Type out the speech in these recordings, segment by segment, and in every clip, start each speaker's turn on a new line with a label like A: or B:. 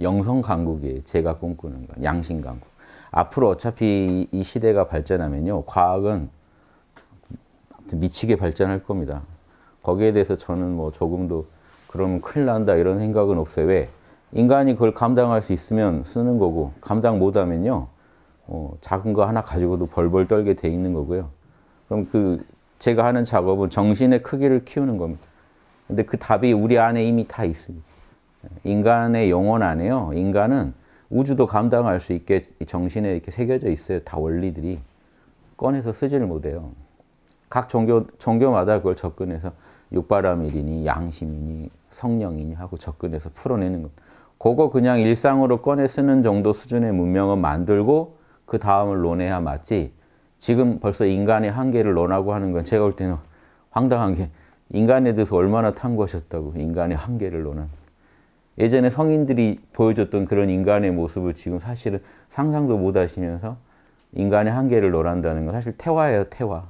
A: 영성 강국이 제가 꿈꾸는 건 양심 강국. 앞으로 어차피 이 시대가 발전하면요. 과학은 미치게 발전할 겁니다. 거기에 대해서 저는 뭐 조금도 그러 큰일 난다 이런 생각은 없어요. 왜? 인간이 그걸 감당할 수 있으면 쓰는 거고 감당 못하면요. 어, 작은 거 하나 가지고도 벌벌 떨게 돼 있는 거고요. 그럼 그 제가 하는 작업은 정신의 크기를 키우는 겁니다. 근데 그 답이 우리 안에 이미 다 있습니다. 인간의 영혼 안에요. 인간은 우주도 감당할 수 있게 정신에 이렇게 새겨져 있어요. 다 원리들이. 꺼내서 쓰지를 못해요. 각 종교, 종교마다 그걸 접근해서 육바람이니 양심이니, 성령이니 하고 접근해서 풀어내는 것. 그거 그냥 일상으로 꺼내 쓰는 정도 수준의 문명은 만들고 그 다음을 논해야 맞지. 지금 벌써 인간의 한계를 논하고 하는 건 제가 볼 때는 황당한 게 인간에 대해서 얼마나 탐구하셨다고 인간의 한계를 논한 예전에 성인들이 보여줬던 그런 인간의 모습을 지금 사실은 상상도 못 하시면서 인간의 한계를 논한다는 건 사실 태화예요, 태화.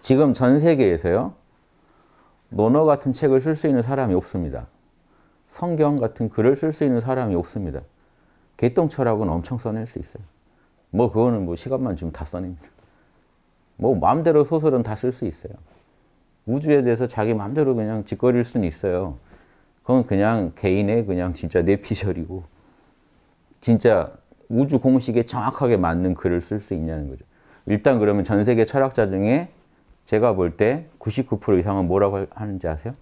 A: 지금 전 세계에서요, 논어 같은 책을 쓸 수 있는 사람이 없습니다. 성경 같은 글을 쓸 수 있는 사람이 없습니다. 개똥 철학은 엄청 써낼 수 있어요. 뭐 그거는 뭐 시간만 주면 다 써냅니다. 뭐 마음대로 소설은 다 쓸 수 있어요. 우주에 대해서 자기 마음대로 그냥 짓거릴 수는 있어요. 그건 그냥 개인의 그냥 진짜 뇌피셜이고 진짜 우주 공식에 정확하게 맞는 글을 쓸 수 있냐는 거죠. 일단 그러면 전 세계 철학자 중에 제가 볼 때 99% 이상은 뭐라고 하는지 아세요?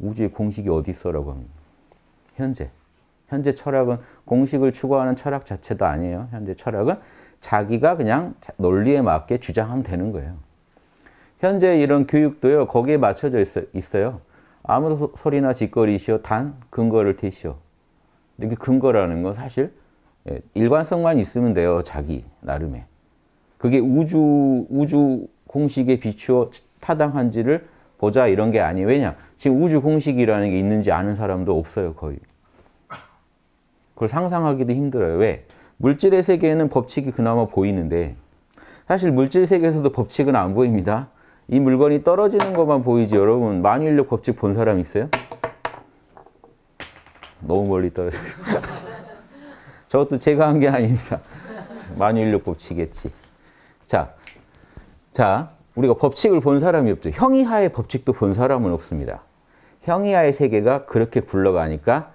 A: 우주의 공식이 어디 있어라고 합니다. 현재. 현재 철학은 공식을 추구하는 철학 자체도 아니에요. 현재 철학은 자기가 그냥 논리에 맞게 주장하면 되는 거예요. 현재 이런 교육도요, 거기에 맞춰져 있어, 요 아무 소, 소리나 짓거리시오, 단 근거를 대시오. 이게 근거라는 건 사실 예, 일관성만 있으면 돼요, 자기 나름의. 그게 우주, 우주 공식에 비추어 타당한지를 보자 이런 게 아니에요. 왜냐? 지금 우주 공식이라는 게 있는지 아는 사람도 없어요, 거의. 그걸 상상하기도 힘들어요. 왜? 물질의 세계에는 법칙이 그나마 보이는데 사실 물질 세계에서도 법칙은 안 보입니다. 이 물건이 떨어지는 것만 보이지 여러분 만유인력 법칙 본 사람 있어요? 너무 멀리 떨어졌어요. 저것도 제가 한 게 아닙니다. 만유인력 법칙이겠지. 자, 자 우리가 법칙을 본 사람이 없죠. 형이하의 법칙도 본 사람은 없습니다. 형이하의 세계가 그렇게 굴러가니까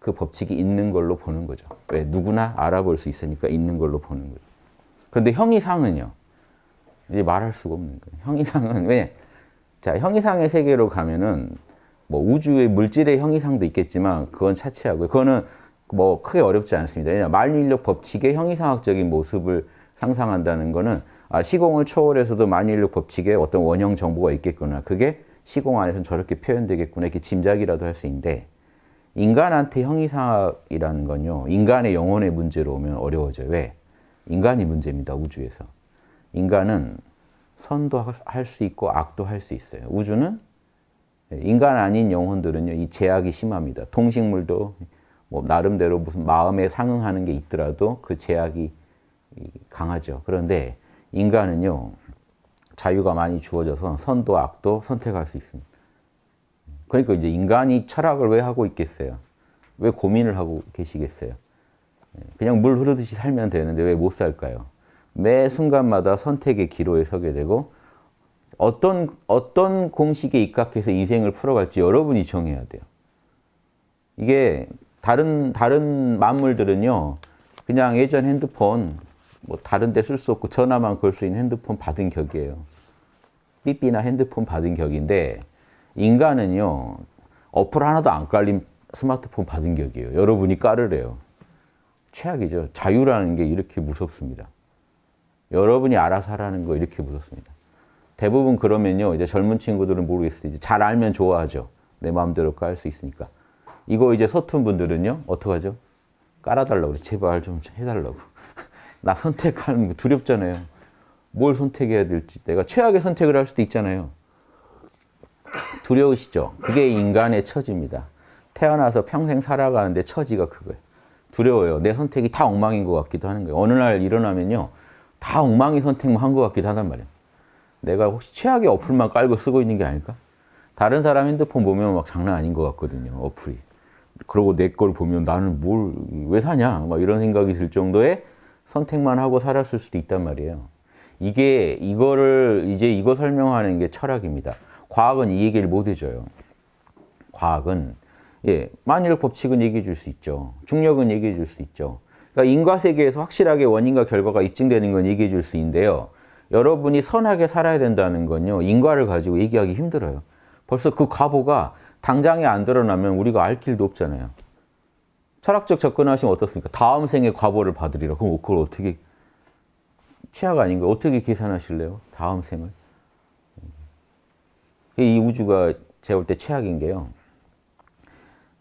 A: 그 법칙이 있는 걸로 보는 거죠. 왜? 누구나 알아볼 수 있으니까 있는 걸로 보는 거죠. 그런데 형이상은요. 이제 말할 수가 없는 거예요. 형이상은 왜? 자, 형이상의 세계로 가면은 뭐 우주의 물질의 형이상도 있겠지만 그건 차치하고 그거는 뭐 크게 어렵지 않습니다. 왜냐 만인력 법칙의 형이상학적인 모습을 상상한다는 거는 아, 시공을 초월해서도 만인력 법칙의 어떤 원형 정보가 있겠구나. 그게 시공 안에서 저렇게 표현되겠구나. 이렇게 짐작이라도 할 수 있는데 인간한테 형이상학이라는 건요. 인간의 영혼의 문제로 오면 어려워져요. 왜? 인간이 문제입니다. 우주에서. 인간은 선도 할 수 있고 악도 할 수 있어요. 우주는 인간 아닌 영혼들은요, 이 제약이 심합니다. 동식물도 뭐 나름대로 무슨 마음에 상응하는 게 있더라도 그 제약이 강하죠. 그런데 인간은요, 자유가 많이 주어져서 선도 악도 선택할 수 있습니다. 그러니까 이제 인간이 철학을 왜 하고 있겠어요? 왜 고민을 하고 계시겠어요? 그냥 물 흐르듯이 살면 되는데 왜 못 살까요? 매 순간마다 선택의 기로에 서게 되고 어떤 어떤 공식에 입각해서 인생을 풀어갈지 여러분이 정해야 돼요. 이게 다른 다른 만물들은요. 그냥 예전 핸드폰 뭐 다른 데 쓸 수 없고 전화만 걸 수 있는 핸드폰 받은 격이에요. 삐삐나 핸드폰 받은 격인데 인간은요. 어플 하나도 안 깔린 스마트폰 받은 격이에요. 여러분이 깔으래요. 최악이죠. 자유라는 게 이렇게 무섭습니다. 여러분이 알아서 하라는 거 이렇게 묻었습니다. 대부분 그러면요, 이제 젊은 친구들은 모르겠어요. 이제 잘 알면 좋아하죠. 내 마음대로 깔 수 있으니까. 이거 이제 서툰 분들은요, 어떡하죠? 깔아달라고 그래. 제발 좀 해달라고. 나 선택하는 거 두렵잖아요. 뭘 선택해야 될지. 내가 최악의 선택을 할 수도 있잖아요. 두려우시죠? 그게 인간의 처지입니다. 태어나서 평생 살아가는데 처지가 그거예요. 두려워요. 내 선택이 다 엉망인 것 같기도 하는 거예요. 어느 날 일어나면요. 다 엉망이 선택만 한 것 같기도 하단 말이야. 내가 혹시 최악의 어플만 깔고 쓰고 있는 게 아닐까? 다른 사람 핸드폰 보면 막 장난 아닌 것 같거든요, 어플이. 그러고 내 걸 보면 나는 뭘, 왜 사냐? 막 이런 생각이 들 정도의 선택만 하고 살았을 수도 있단 말이에요. 이게, 이거를, 이제 이거 설명하는 게 철학입니다. 과학은 이 얘기를 못 해줘요. 과학은, 예, 만일 법칙은 얘기해 줄 수 있죠. 중력은 얘기해 줄 수 있죠. 그러니까 인과 세계에서 확실하게 원인과 결과가 입증되는 건 얘기해 줄수인데요. 여러분이 선하게 살아야 된다는 건요. 인과를 가지고 얘기하기 힘들어요. 벌써 그 과보가 당장에 안 드러나면 우리가 알 길도 없잖아요. 철학적 접근하시면 어떻습니까? 다음 생에 과보를 받으리라. 그럼 그걸 어떻게 최악 아닌가 어떻게 계산하실래요? 다음 생을. 이 우주가 제볼때 최악인 게요.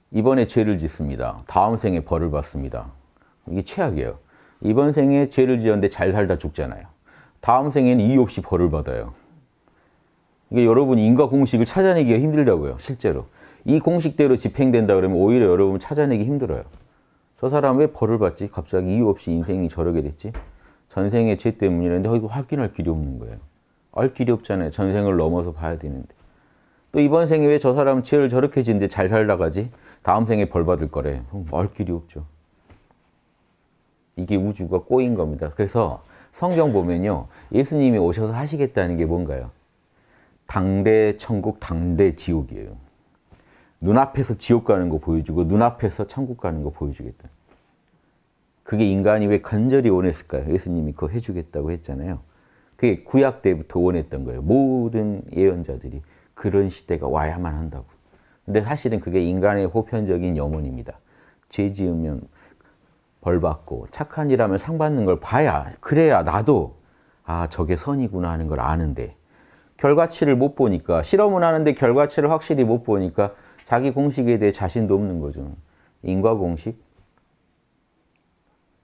A: 이번에 죄를 짓습니다. 다음 생에 벌을 받습니다. 이게 최악이에요. 이번 생에 죄를 지었는데 잘 살다 죽잖아요. 다음 생에는 이유 없이 벌을 받아요. 그러니까 여러분 인과 공식을 찾아내기가 힘들다고요. 실제로. 이 공식대로 집행된다 그러면 오히려 여러분 찾아내기 힘들어요. 저 사람 왜 벌을 받지? 갑자기 이유 없이 인생이 저러게 됐지? 전생의 죄 때문이라는데 거 확인할 길이 없는 거예요. 알 길이 없잖아요. 전생을 넘어서 봐야 되는데. 또 이번 생에 왜 저 사람 죄를 저렇게 지는데 잘 살다가지? 다음 생에 벌 받을 거래. 알 길이 없죠. 이게 우주가 꼬인 겁니다. 그래서 성경 보면요. 예수님이 오셔서 하시겠다는 게 뭔가요? 당대 천국, 당대 지옥이에요. 눈앞에서 지옥 가는 거 보여주고 눈앞에서 천국 가는 거 보여주겠다. 그게 인간이 왜 간절히 원했을까요? 예수님이 그거 해주겠다고 했잖아요. 그게 구약 때부터 원했던 거예요. 모든 예언자들이 그런 시대가 와야만 한다고. 근데 사실은 그게 인간의 보편적인 염원입니다. 죄 지으면 벌 받고 착한 일하면 상 받는 걸 봐야 그래야 나도 아 저게 선이구나 하는 걸 아는데 결과치를 못 보니까 실험은 하는데 결과치를 확실히 못 보니까 자기 공식에 대해 자신도 없는 거죠. 인과 공식.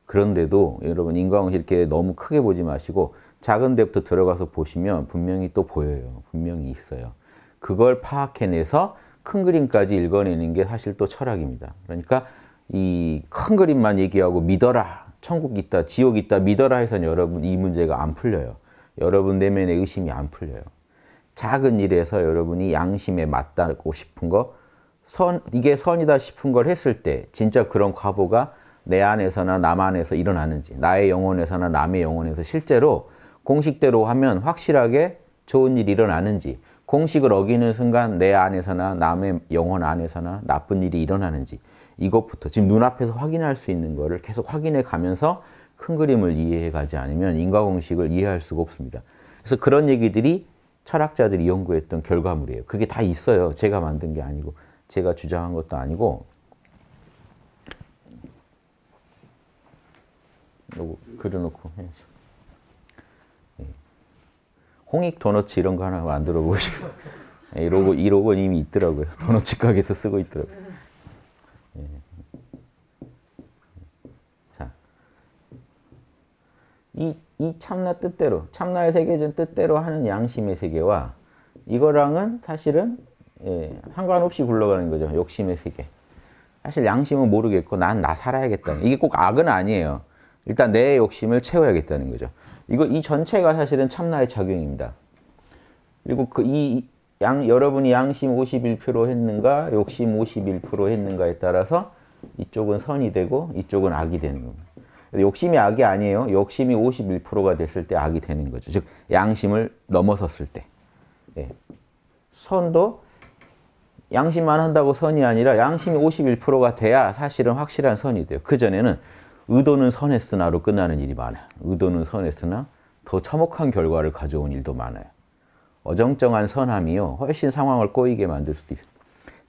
A: 그런데도 여러분 인과 공식 이렇게 너무 크게 보지 마시고 작은 데부터 들어가서 보시면 분명히 또 보여요. 분명히 있어요. 그걸 파악해내서 큰 그림까지 읽어내는 게 사실 또 철학입니다. 그러니까 이큰 그림만 얘기하고 믿어라. 천국 있다, 지옥 있다, 믿어라 해선 여러분 이 문제가 안 풀려요. 여러분 내면의 의심이 안 풀려요. 작은 일에서 여러분이 양심에 맞닿고 싶은 거, 선, 이게 선이다 싶은 걸 했을 때 진짜 그런 과보가 내 안에서나 남 안에서 일어나는지, 나의 영혼에서나 남의 영혼에서 실제로 공식대로 하면 확실하게 좋은 일이 일어나는지, 공식을 어기는 순간 내 안에서나 남의 영혼 안에서나 나쁜 일이 일어나는지, 이것부터 지금 눈앞에서 확인할 수 있는 거를 계속 확인해 가면서 큰 그림을 이해해 가지 않으면 인과공식을 이해할 수가 없습니다. 그래서 그런 얘기들이 철학자들이 연구했던 결과물이에요. 그게 다 있어요. 제가 만든 게 아니고 제가 주장한 것도 아니고 요거 그려놓고 해야죠. 예. 홍익 도너 이런 거 하나 만들어 보고 싶어요. 예, 이 로고, 이 로고는 이미 있더라고요. 도너츠 가게에서 쓰고 있더라고요. 이, 이 참나 뜻대로, 참나의 세계전 뜻대로 하는 양심의 세계와 이거랑은 사실은 예, 상관없이 굴러가는 거죠. 욕심의 세계. 사실 양심은 모르겠고 난 나 살아야겠다. 이게 꼭 악은 아니에요. 일단 내 욕심을 채워야겠다는 거죠. 이거 이 전체가 사실은 참나의 작용입니다. 그리고 그 이 양 여러분이 양심 51% 했는가 욕심 51% 했는가에 따라서 이쪽은 선이 되고 이쪽은 악이 되는 겁니다. 욕심이 악이 아니에요. 욕심이 51%가 됐을 때 악이 되는 거죠. 즉 양심을 넘어섰을 때. 예. 선도 양심만 한다고 선이 아니라 양심이 51%가 돼야 사실은 확실한 선이 돼요. 그전에는 의도는 선했으나로 끝나는 일이 많아요. 의도는 선했으나 더 참혹한 결과를 가져온 일도 많아요. 어정쩡한 선함이요. 훨씬 상황을 꼬이게 만들 수도 있습니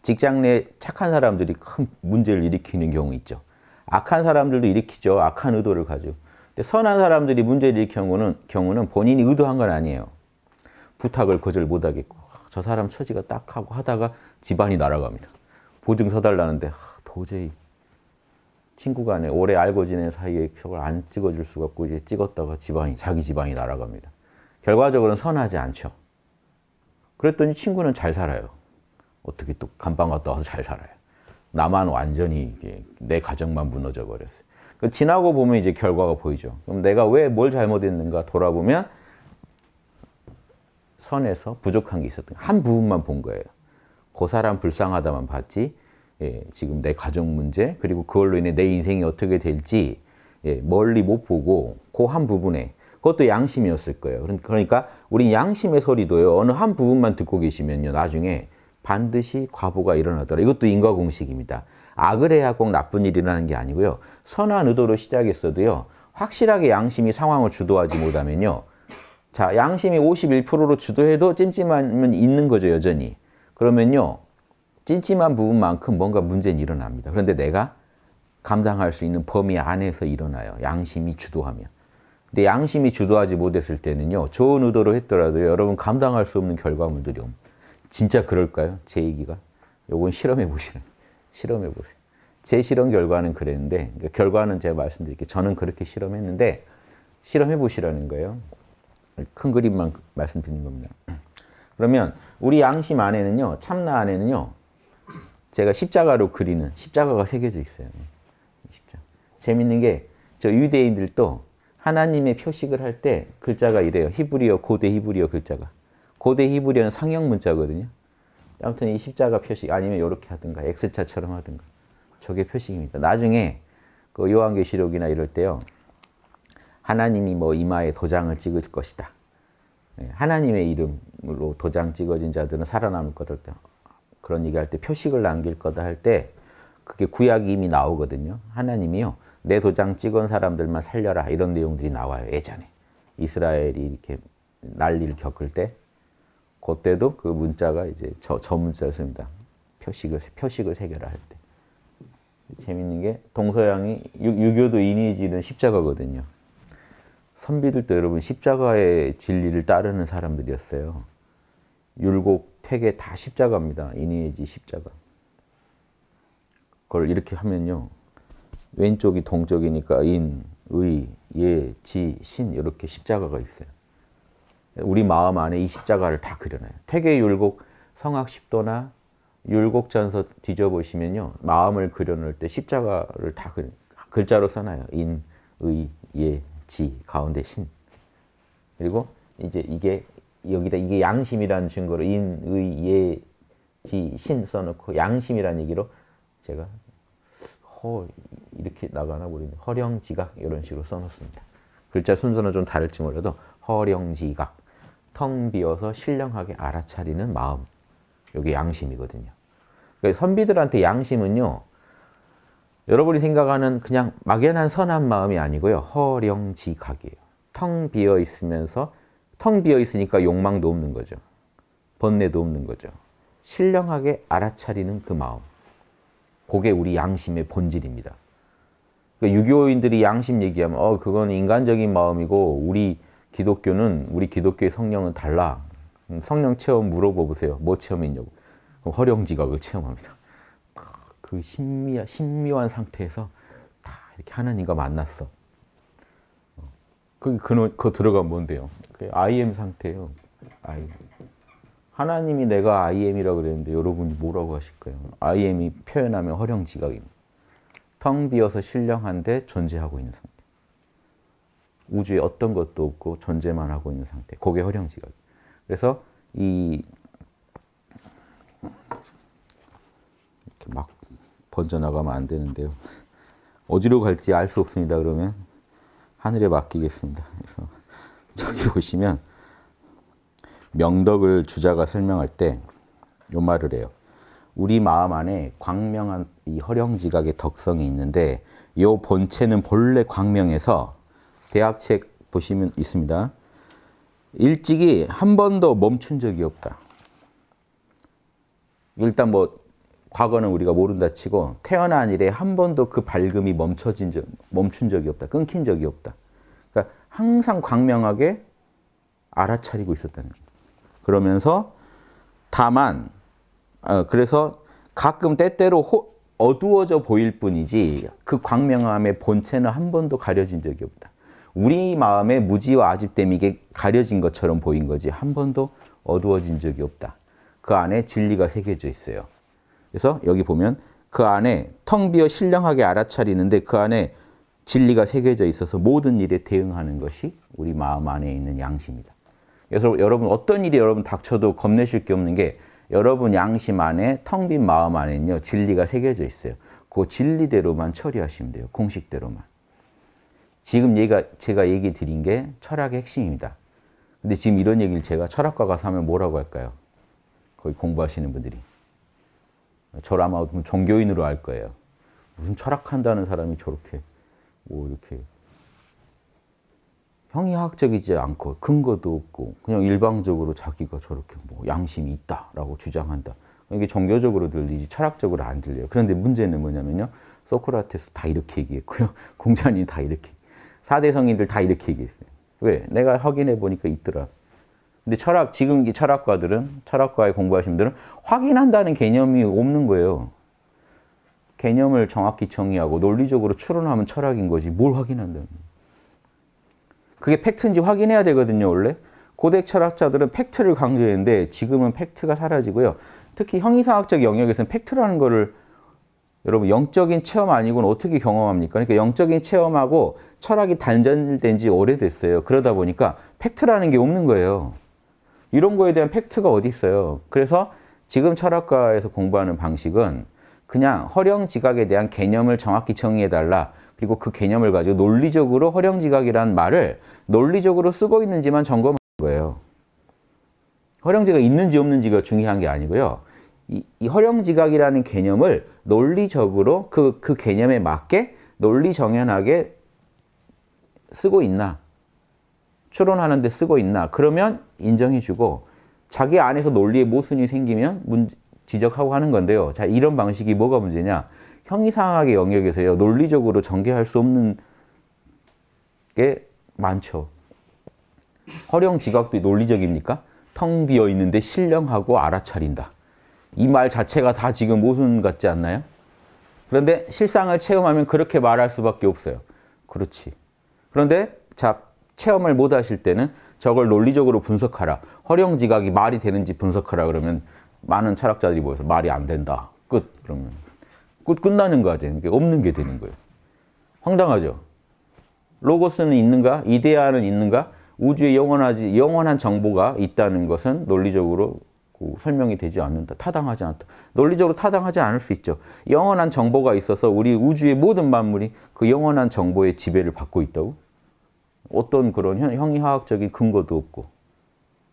A: 직장 내 착한 사람들이 큰 문제를 일으키는 경우 있죠. 악한 사람들도 일으키죠. 악한 의도를 가지고. 근데 선한 사람들이 문제를 일으키 경우는, 경우는 본인이 의도한 건 아니에요. 부탁을 거절 못하겠고 아, 저 사람 처지가 딱하고 하다가 집안이 날아갑니다. 보증 서달라는데 아, 도저히 친구 간에 오래 알고 지낸 사이에 저걸 안 찍어줄 수가 없고 이제 찍었다가 지방이 자기 지방이 날아갑니다. 결과적으로는 선하지 않죠. 그랬더니 친구는 잘 살아요. 어떻게 또 감방 갔다 와서 잘 살아요. 나만 완전히 내 가정만 무너져 버렸어요. 그 지나고 보면 이제 결과가 보이죠. 그럼 내가 왜 뭘 잘못했는가 돌아보면 선에서 부족한 게 있었던 한 부분만 본 거예요. 그 사람 불쌍하다만 봤지 예, 지금 내 가정 문제 그리고 그걸로 인해 내 인생이 어떻게 될지 예, 멀리 못 보고 그 한 부분에 그것도 양심이었을 거예요. 그러니까 우리 양심의 소리도요. 어느 한 부분만 듣고 계시면요. 나중에 반드시 과보가 일어나더라. 이것도 인과 공식입니다. 악을 해야 꼭 나쁜 일이 일어나는 게 아니고요. 선한 의도로 시작했어도요. 확실하게 양심이 상황을 주도하지 못하면요. 자, 양심이 51%로 주도해도 찜찜함은 있는 거죠, 여전히. 그러면요. 찜찜한 부분만큼 뭔가 문제는 일어납니다. 그런데 내가 감당할 수 있는 범위 안에서 일어나요. 양심이 주도하면. 근데 양심이 주도하지 못했을 때는요. 좋은 의도로 했더라도 여러분 감당할 수 없는 결과물들이 옵니다. 진짜 그럴까요? 제 얘기가? 요건 실험해 보시는, 실험해 보세요. 제 실험 결과는 그랬는데, 그러니까 결과는 제가 말씀드릴게요. 저는 그렇게 실험했는데, 실험해 보시라는 거예요. 큰 그림만 말씀드리는 겁니다. 그러면 우리 양심 안에는요, 참나 안에는요, 제가 십자가로 그리는 십자가가 새겨져 있어요. 십자. 재밌는 게 저 유대인들도 하나님의 표식을 할 때 글자가 이래요. 히브리어 고대 히브리어 글자가. 고대 히브리어는 상형 문자거든요. 아무튼 이 십자가 표식 아니면 이렇게 하든가 X자처럼 하든가 저게 표식입니다. 나중에 그 요한계시록이나 이럴 때요. 하나님이 뭐 이마에 도장을 찍을 것이다. 예, 하나님의 이름으로 도장 찍어진 자들은 살아남을 거다. 그런 얘기할 때 표식을 남길 거다 할 때 그게 구약이 이미 나오거든요. 하나님이요. 내 도장 찍은 사람들만 살려라. 이런 내용들이 나와요. 예전에. 이스라엘이 이렇게 난리를 겪을 때 그때도 그 문자가 이제 저, 저 문자였습니다. 표식을, 표식을 세결할 때. 재밌는 게 동서양이 유교도 이니지는 십자가거든요. 선비들도 여러분 십자가의 진리를 따르는 사람들이었어요. 율곡, 퇴계 다 십자가입니다. 이니지 십자가. 그걸 이렇게 하면요. 왼쪽이 동쪽이니까 인, 의, 예, 지, 신 이렇게 십자가가 있어요. 우리 마음 안에 이 십자가를 다그려내요 태계 율곡 성악 1도나 율곡 전서 뒤져보시면요. 마음을 그려놓때 십자가를 다 글, 그, 글자로 써놔요. 인, 의, 예, 지 가운데 신. 그리고 이제 이게 여기다 이게 양심이라는 증거로 인, 의, 예, 지, 신 써놓고 양심이라는 얘기로 제가 허 이렇게 나가나 모르겠는데 허령지각 이런 식으로 써놓습니다. 글자 순서는 좀 다를지 몰라도 허령지각 텅 비어서 신령하게 알아차리는 마음. 여기 양심이거든요. 그러니까 선비들한테 양심은요. 여러분이 생각하는 그냥 막연한 선한 마음이 아니고요. 허령지각이에요. 텅 비어 있으면서 텅 비어 있으니까 욕망도 없는 거죠. 번뇌도 없는 거죠. 신령하게 알아차리는 그 마음. 그게 우리 양심의 본질입니다. 그러니까 유교인들이 양심 얘기하면 어 그건 인간적인 마음이고 우리 기독교는 우리 기독교의 성령은 달라. 음, 성령 체험 물어보세요. 뭐 체험했냐고. 그럼 허령지가 아, 그 체험합니다. 그 신미, 신묘한 상태에서 다 이렇게 하나님과 만났어. 어, 그, 그, 그 들어가면 뭔데요? 그 IM 상태예요. IM. 하나님이 내가 IM이라고 그랬는데 여러분이 뭐라고 하실까요? IM이 표현하면 허령지각입니다. 텅 비어서 신령한데 존재하고 있는 상태. 우주에 어떤 것도 없고 존재만 하고 있는 상태. 그게 허령지각. 그래서 이 이렇게 막 번져나가면 안 되는데요. 어디로 갈지 알 수 없습니다. 그러면 하늘에 맡기겠습니다. 그래서 저기 보시면 명덕을 주자가 설명할 때 요 말을 해요. 우리 마음 안에 광명한 이 허령지각의 덕성이 있는데 요 본체는 본래 광명에서 계약책 보시면 있습니다. 일찍이 한 번도 멈춘 적이 없다. 일단 뭐 과거는 우리가 모른다 치고 태어난 이래 한 번도 그 밝음이 멈춰진 적, 멈춘 적이 없다. 끊긴 적이 없다. 그러니까 항상 광명하게 알아차리고 있었다는 거예 그러면서 다만 어, 그래서 가끔 때때로 호, 어두워져 보일 뿐이지 그 광명함의 본체는 한 번도 가려진 적이 없다. 우리 마음의 무지와 아집됨이 가려진 것처럼 보인 거지 한 번도 어두워진 적이 없다. 그 안에 진리가 새겨져 있어요. 그래서 여기 보면 그 안에 텅 비어 신령하게 알아차리는데 그 안에 진리가 새겨져 있어서 모든 일에 대응하는 것이 우리 마음 안에 있는 양심이다. 그래서 여러분 어떤 일이 여러분 닥쳐도 겁내실 게 없는 게 여러분 양심 안에 텅 빈 마음 안에는요 진리가 새겨져 있어요. 그 진리대로만 처리하시면 돼요. 공식대로만. 지금 얘가 제가 얘기 드린 게 철학의 핵심입니다. 근데 지금 이런 얘기를 제가 철학과 가서 하면 뭐라고 할까요? 거기 공부하시는 분들이. 저를 아마 종교인으로 알 거예요. 무슨 철학한다는 사람이 저렇게 뭐 이렇게 형이학적이지 않고 근거도 없고 그냥 일방적으로 자기가 저렇게 뭐 양심이 있다라고 주장한다. 이게 종교적으로 들리지 철학적으로 안 들려요. 그런데 문제는 뭐냐면요. 소크라테스 다 이렇게 얘기했고요. 공자님 다 이렇게 4대 성인들 다 이렇게 얘기했어요. 왜? 내가 확인해 보니까 있더라. 근데 철학, 지금 철학과들은, 철학과에 공부하신 분들은 확인한다는 개념이 없는 거예요. 개념을 정확히 정의하고 논리적으로 추론하면 철학인 거지. 뭘 확인한다는 그게 팩트인지 확인해야 되거든요, 원래. 고대 철학자들은 팩트를 강조했는데 지금은 팩트가 사라지고요. 특히 형이상학적 영역에서는 팩트라는 거를 여러분 영적인 체험 아니고는 어떻게 경험합니까? 그러니까 영적인 체험하고 철학이 단절된 지 오래됐어요. 그러다 보니까 팩트라는 게 없는 거예요. 이런 거에 대한 팩트가 어디 있어요. 그래서 지금 철학과에서 공부하는 방식은 그냥 허령지각에 대한 개념을 정확히 정의해달라. 그리고 그 개념을 가지고 논리적으로 허령지각이라는 말을 논리적으로 쓰고 있는지만 점검하는 거예요. 허령지가 있는지 없는지가 중요한 게 아니고요. 이, 이 허령지각이라는 개념을 논리적으로 그, 그 개념에 맞게 논리정연하게 쓰고 있나 추론하는데 쓰고 있나 그러면 인정해주고 자기 안에서 논리의 모순이 생기면 문 지적하고 하는 건데요. 자 이런 방식이 뭐가 문제냐 형이상학의 영역에서요 논리적으로 전개할 수 없는 게 많죠. 허령지각도 논리적입니까? 텅 비어 있는데 신령하고 알아차린다. 이말 자체가 다 지금 모순 같지 않나요? 그런데 실상을 체험하면 그렇게 말할 수밖에 없어요. 그렇지. 그런데 자 체험을 못 하실 때는 저걸 논리적으로 분석하라. 허령지각이 말이 되는지 분석하라 그러면 많은 철학자들이 모여서 말이 안 된다. 끝. 그러면 끝 끝나는 거지. 이게 없는 게 되는 거예요. 황당하죠. 로고스는 있는가? 이데아는 있는가? 우주에 영원하지 영원한 정보가 있다는 것은 논리적으로 않고 뭐 설명이 되지 않는다. 타당하지 않다. 논리적으로 타당하지 않을 수 있죠. 영원한 정보가 있어서 우리 우주의 모든 만물이 그 영원한 정보의 지배를 받고 있다고? 어떤 그런 형이화학적인 근거도 없고.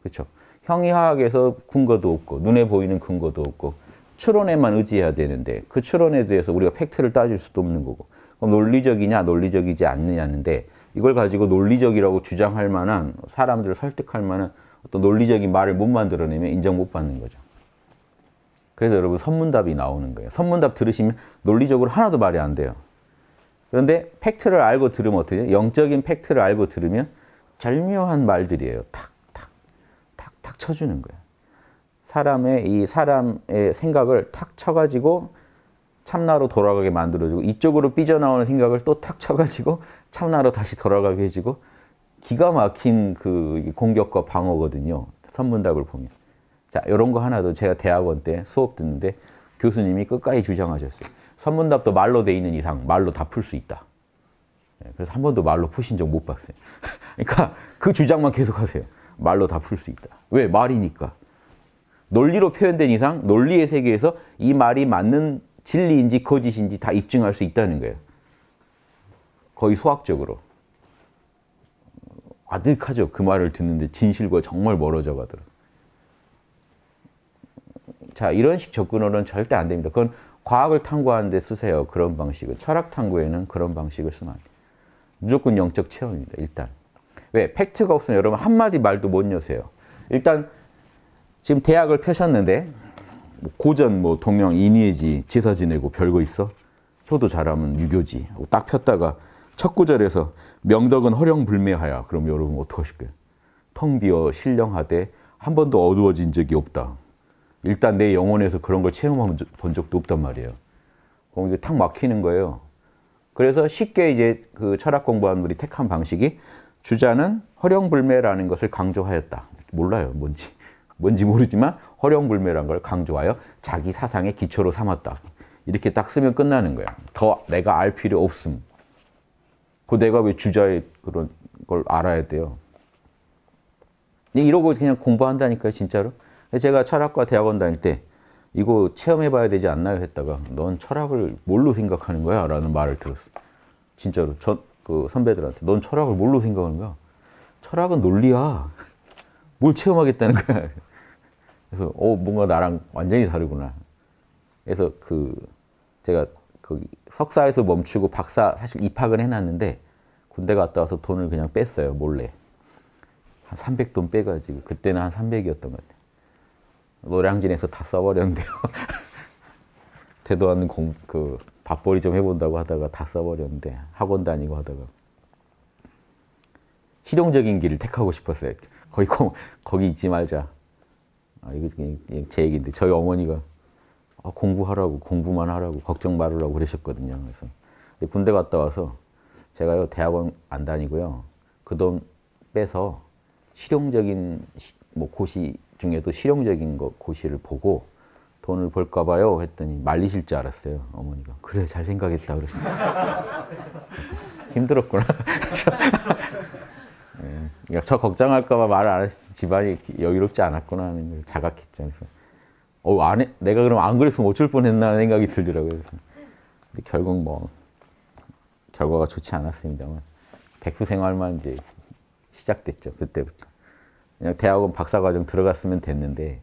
A: 그렇죠? 형이화학에서 근거도 없고 눈에 보이는 근거도 없고 추론에만 의지해야 되는데 그 추론에 대해서 우리가 팩트를 따질 수도 없는 거고 그럼 논리적이냐 논리적이지 않느냐는데 이걸 가지고 논리적이라고 주장할 만한 사람들을 설득할 만한 어떤 논리적인 말을 못 만들어내면 인정 못 받는 거죠. 그래서 여러분 선문답이 나오는 거예요. 선문답 들으시면 논리적으로 하나도 말이 안 돼요. 그런데 팩트를 알고 들으면 어떻게 돼요? 영적인 팩트를 알고 들으면 절묘한 말들이에요. 탁, 탁, 탁, 탁 쳐주는 거예요. 사람의 이 사람의 생각을 탁 쳐가지고 참나로 돌아가게 만들어주고 이쪽으로 삐져나오는 생각을 또 탁 쳐가지고 참나로 다시 돌아가게 해주고 기가 막힌 그 공격과 방어거든요. 선문답을 보면. 자, 이런 거 하나도 제가 대학원 때 수업 듣는데 교수님이 끝까지 주장하셨어요. 선문답도 말로 돼 있는 이상 말로 다 풀 수 있다. 예, 그래서 한 번도 말로 푸신 적 못 봤어요. 그러니까 그 주장만 계속하세요. 말로 다 풀 수 있다. 왜? 말이니까. 논리로 표현된 이상 논리의 세계에서 이 말이 맞는 진리인지 거짓인지 다 입증할 수 있다는 거예요. 거의 소학적으로. 아득하죠. 그 말을 듣는데 진실과 정말 멀어져 가더라 자, 이런 식 접근으로는 절대 안 됩니다. 그건 과학을 탐구하는데 쓰세요. 그런 방식은. 철학 탐구에는 그런 방식을 쓰면 안 돼요. 무조건 영적 체험입니다. 일단. 왜? 팩트가 없으면 여러분 한마디 말도 못 여세요. 일단 지금 대학을 펴셨는데 뭐 고전, 뭐 동양, 이니에지, 제사 지내고 별거 있어? 효도 잘하면 유교지. 딱 폈다가 첫 구절에서 명덕은 허령불매하야. 그럼 여러분 어떡하실까요? 텅 비어 신령하되 한 번도 어두워진 적이 없다. 일단 내 영혼에서 그런 걸 체험한 본 적도 없단 말이에요. 그럼 이제 탁 막히는 거예요. 그래서 쉽게 이제 그 철학 공부한 우리 택한 방식이 주자는 허령불매라는 것을 강조하였다. 몰라요, 뭔지. 뭔지 모르지만 허령불매란 걸 강조하여 자기 사상의 기초로 삼았다. 이렇게 딱 쓰면 끝나는 거야. 더 내가 알 필요 없음. 그 내가 왜 주자의 그런 걸 알아야 돼요. 이러고 그냥 공부한다니까요, 진짜로. 제가 철학과 대학원 다닐 때 이거 체험해봐야 되지 않나요? 했다가 넌 철학을 뭘로 생각하는 거야? 라는 말을 들었어. 진짜로 전, 그 선배들한테 넌 철학을 뭘로 생각하는 거야? 철학은 논리야. 뭘 체험하겠다는 거야. 그래서 어 뭔가 나랑 완전히 다르구나. 그래서 그 제가 거기 석사에서 멈추고 박사 사실 입학은 해놨는데 군대 갔다 와서 돈을 그냥 뺐어요 몰래 한 300돈 빼가지고 그때는 한 300이었던 것 같아요 노량진에서 다 써버렸는데요 태도 하는 공, 그 밥벌이 좀 해본다고 하다가 다 써버렸는데 학원 다니고 하다가 실용적인 길을 택하고 싶었어요 거기 거, 거기 있지 말자 아, 이거 제 얘기인데 저희 어머니가 아, 공부하라고 공부만 하라고 걱정 말으라고 그러셨거든요. 그래서 군대 갔다 와서 제가요 대학원 안 다니고요 그 돈 빼서 실용적인 시, 뭐 고시 중에도 실용적인 거 고시를 보고 돈을 벌까 봐요 했더니 말리실 줄 알았어요 어머니가 그래 잘 생각했다 그러시 힘들었구나. 네. 그러니까 저 걱정할까봐 말안 하시지 집안이 여유롭지 않았구나 하는 걸 자각했죠. 그래서 어, 안 해, 내가 그럼 안 그랬으면 어쩔 뻔했나 생각이 들더라고요. 근데 결국 뭐 결과가 좋지 않았습니다만 백수 생활만 이제 시작됐죠 그때부터. 그냥 대학원 박사과정 들어갔으면 됐는데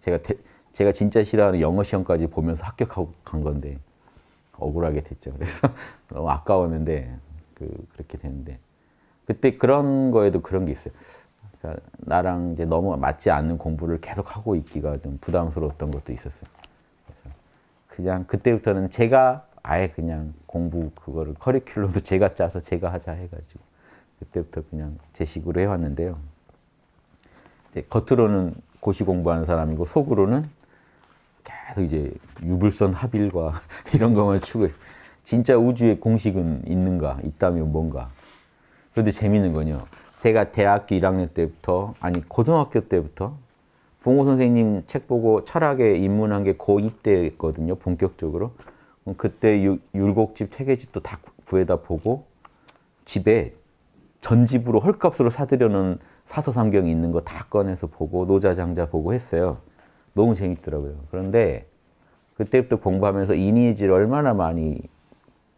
A: 제가 대, 제가 진짜 싫어하는 영어 시험까지 보면서 합격하고 간 건데 억울하게 됐죠. 그래서 너무 아까웠는데 그, 그렇게 됐는데 그때 그런 거에도 그런 게 있어요. 그러니까 나랑 이제 너무 맞지 않는 공부를 계속 하고 있기가 좀 부담스러웠던 것도 있었어요. 그래서 그냥 그때부터는 제가 아예 그냥 공부 그거를 커리큘럼도 제가 짜서 제가 하자 해가지고 그때부터 그냥 제 식으로 해왔는데요. 이제 겉으로는 고시 공부하는 사람이고 속으로는 계속 이제 유불선 합일과 이런 것만 추구 진짜 우주의 공식은 있는가? 있다면 뭔가? 그런데 재밌는 건요. 제가 대학교 1학년 때부터 아니 고등학교 때부터 봉호 선생님 책 보고 철학에 입문한 게 고2 때거든요. 였 본격적으로. 그때 율곡집, 퇴계집도 다 구해다 보고 집에 전집으로 헐값으로 사들여는 사서삼경이 있는 거 다 꺼내서 보고 노자장자 보고 했어요. 너무 재밌더라고요. 그런데 그때부터 공부하면서 이니지를 얼마나 많이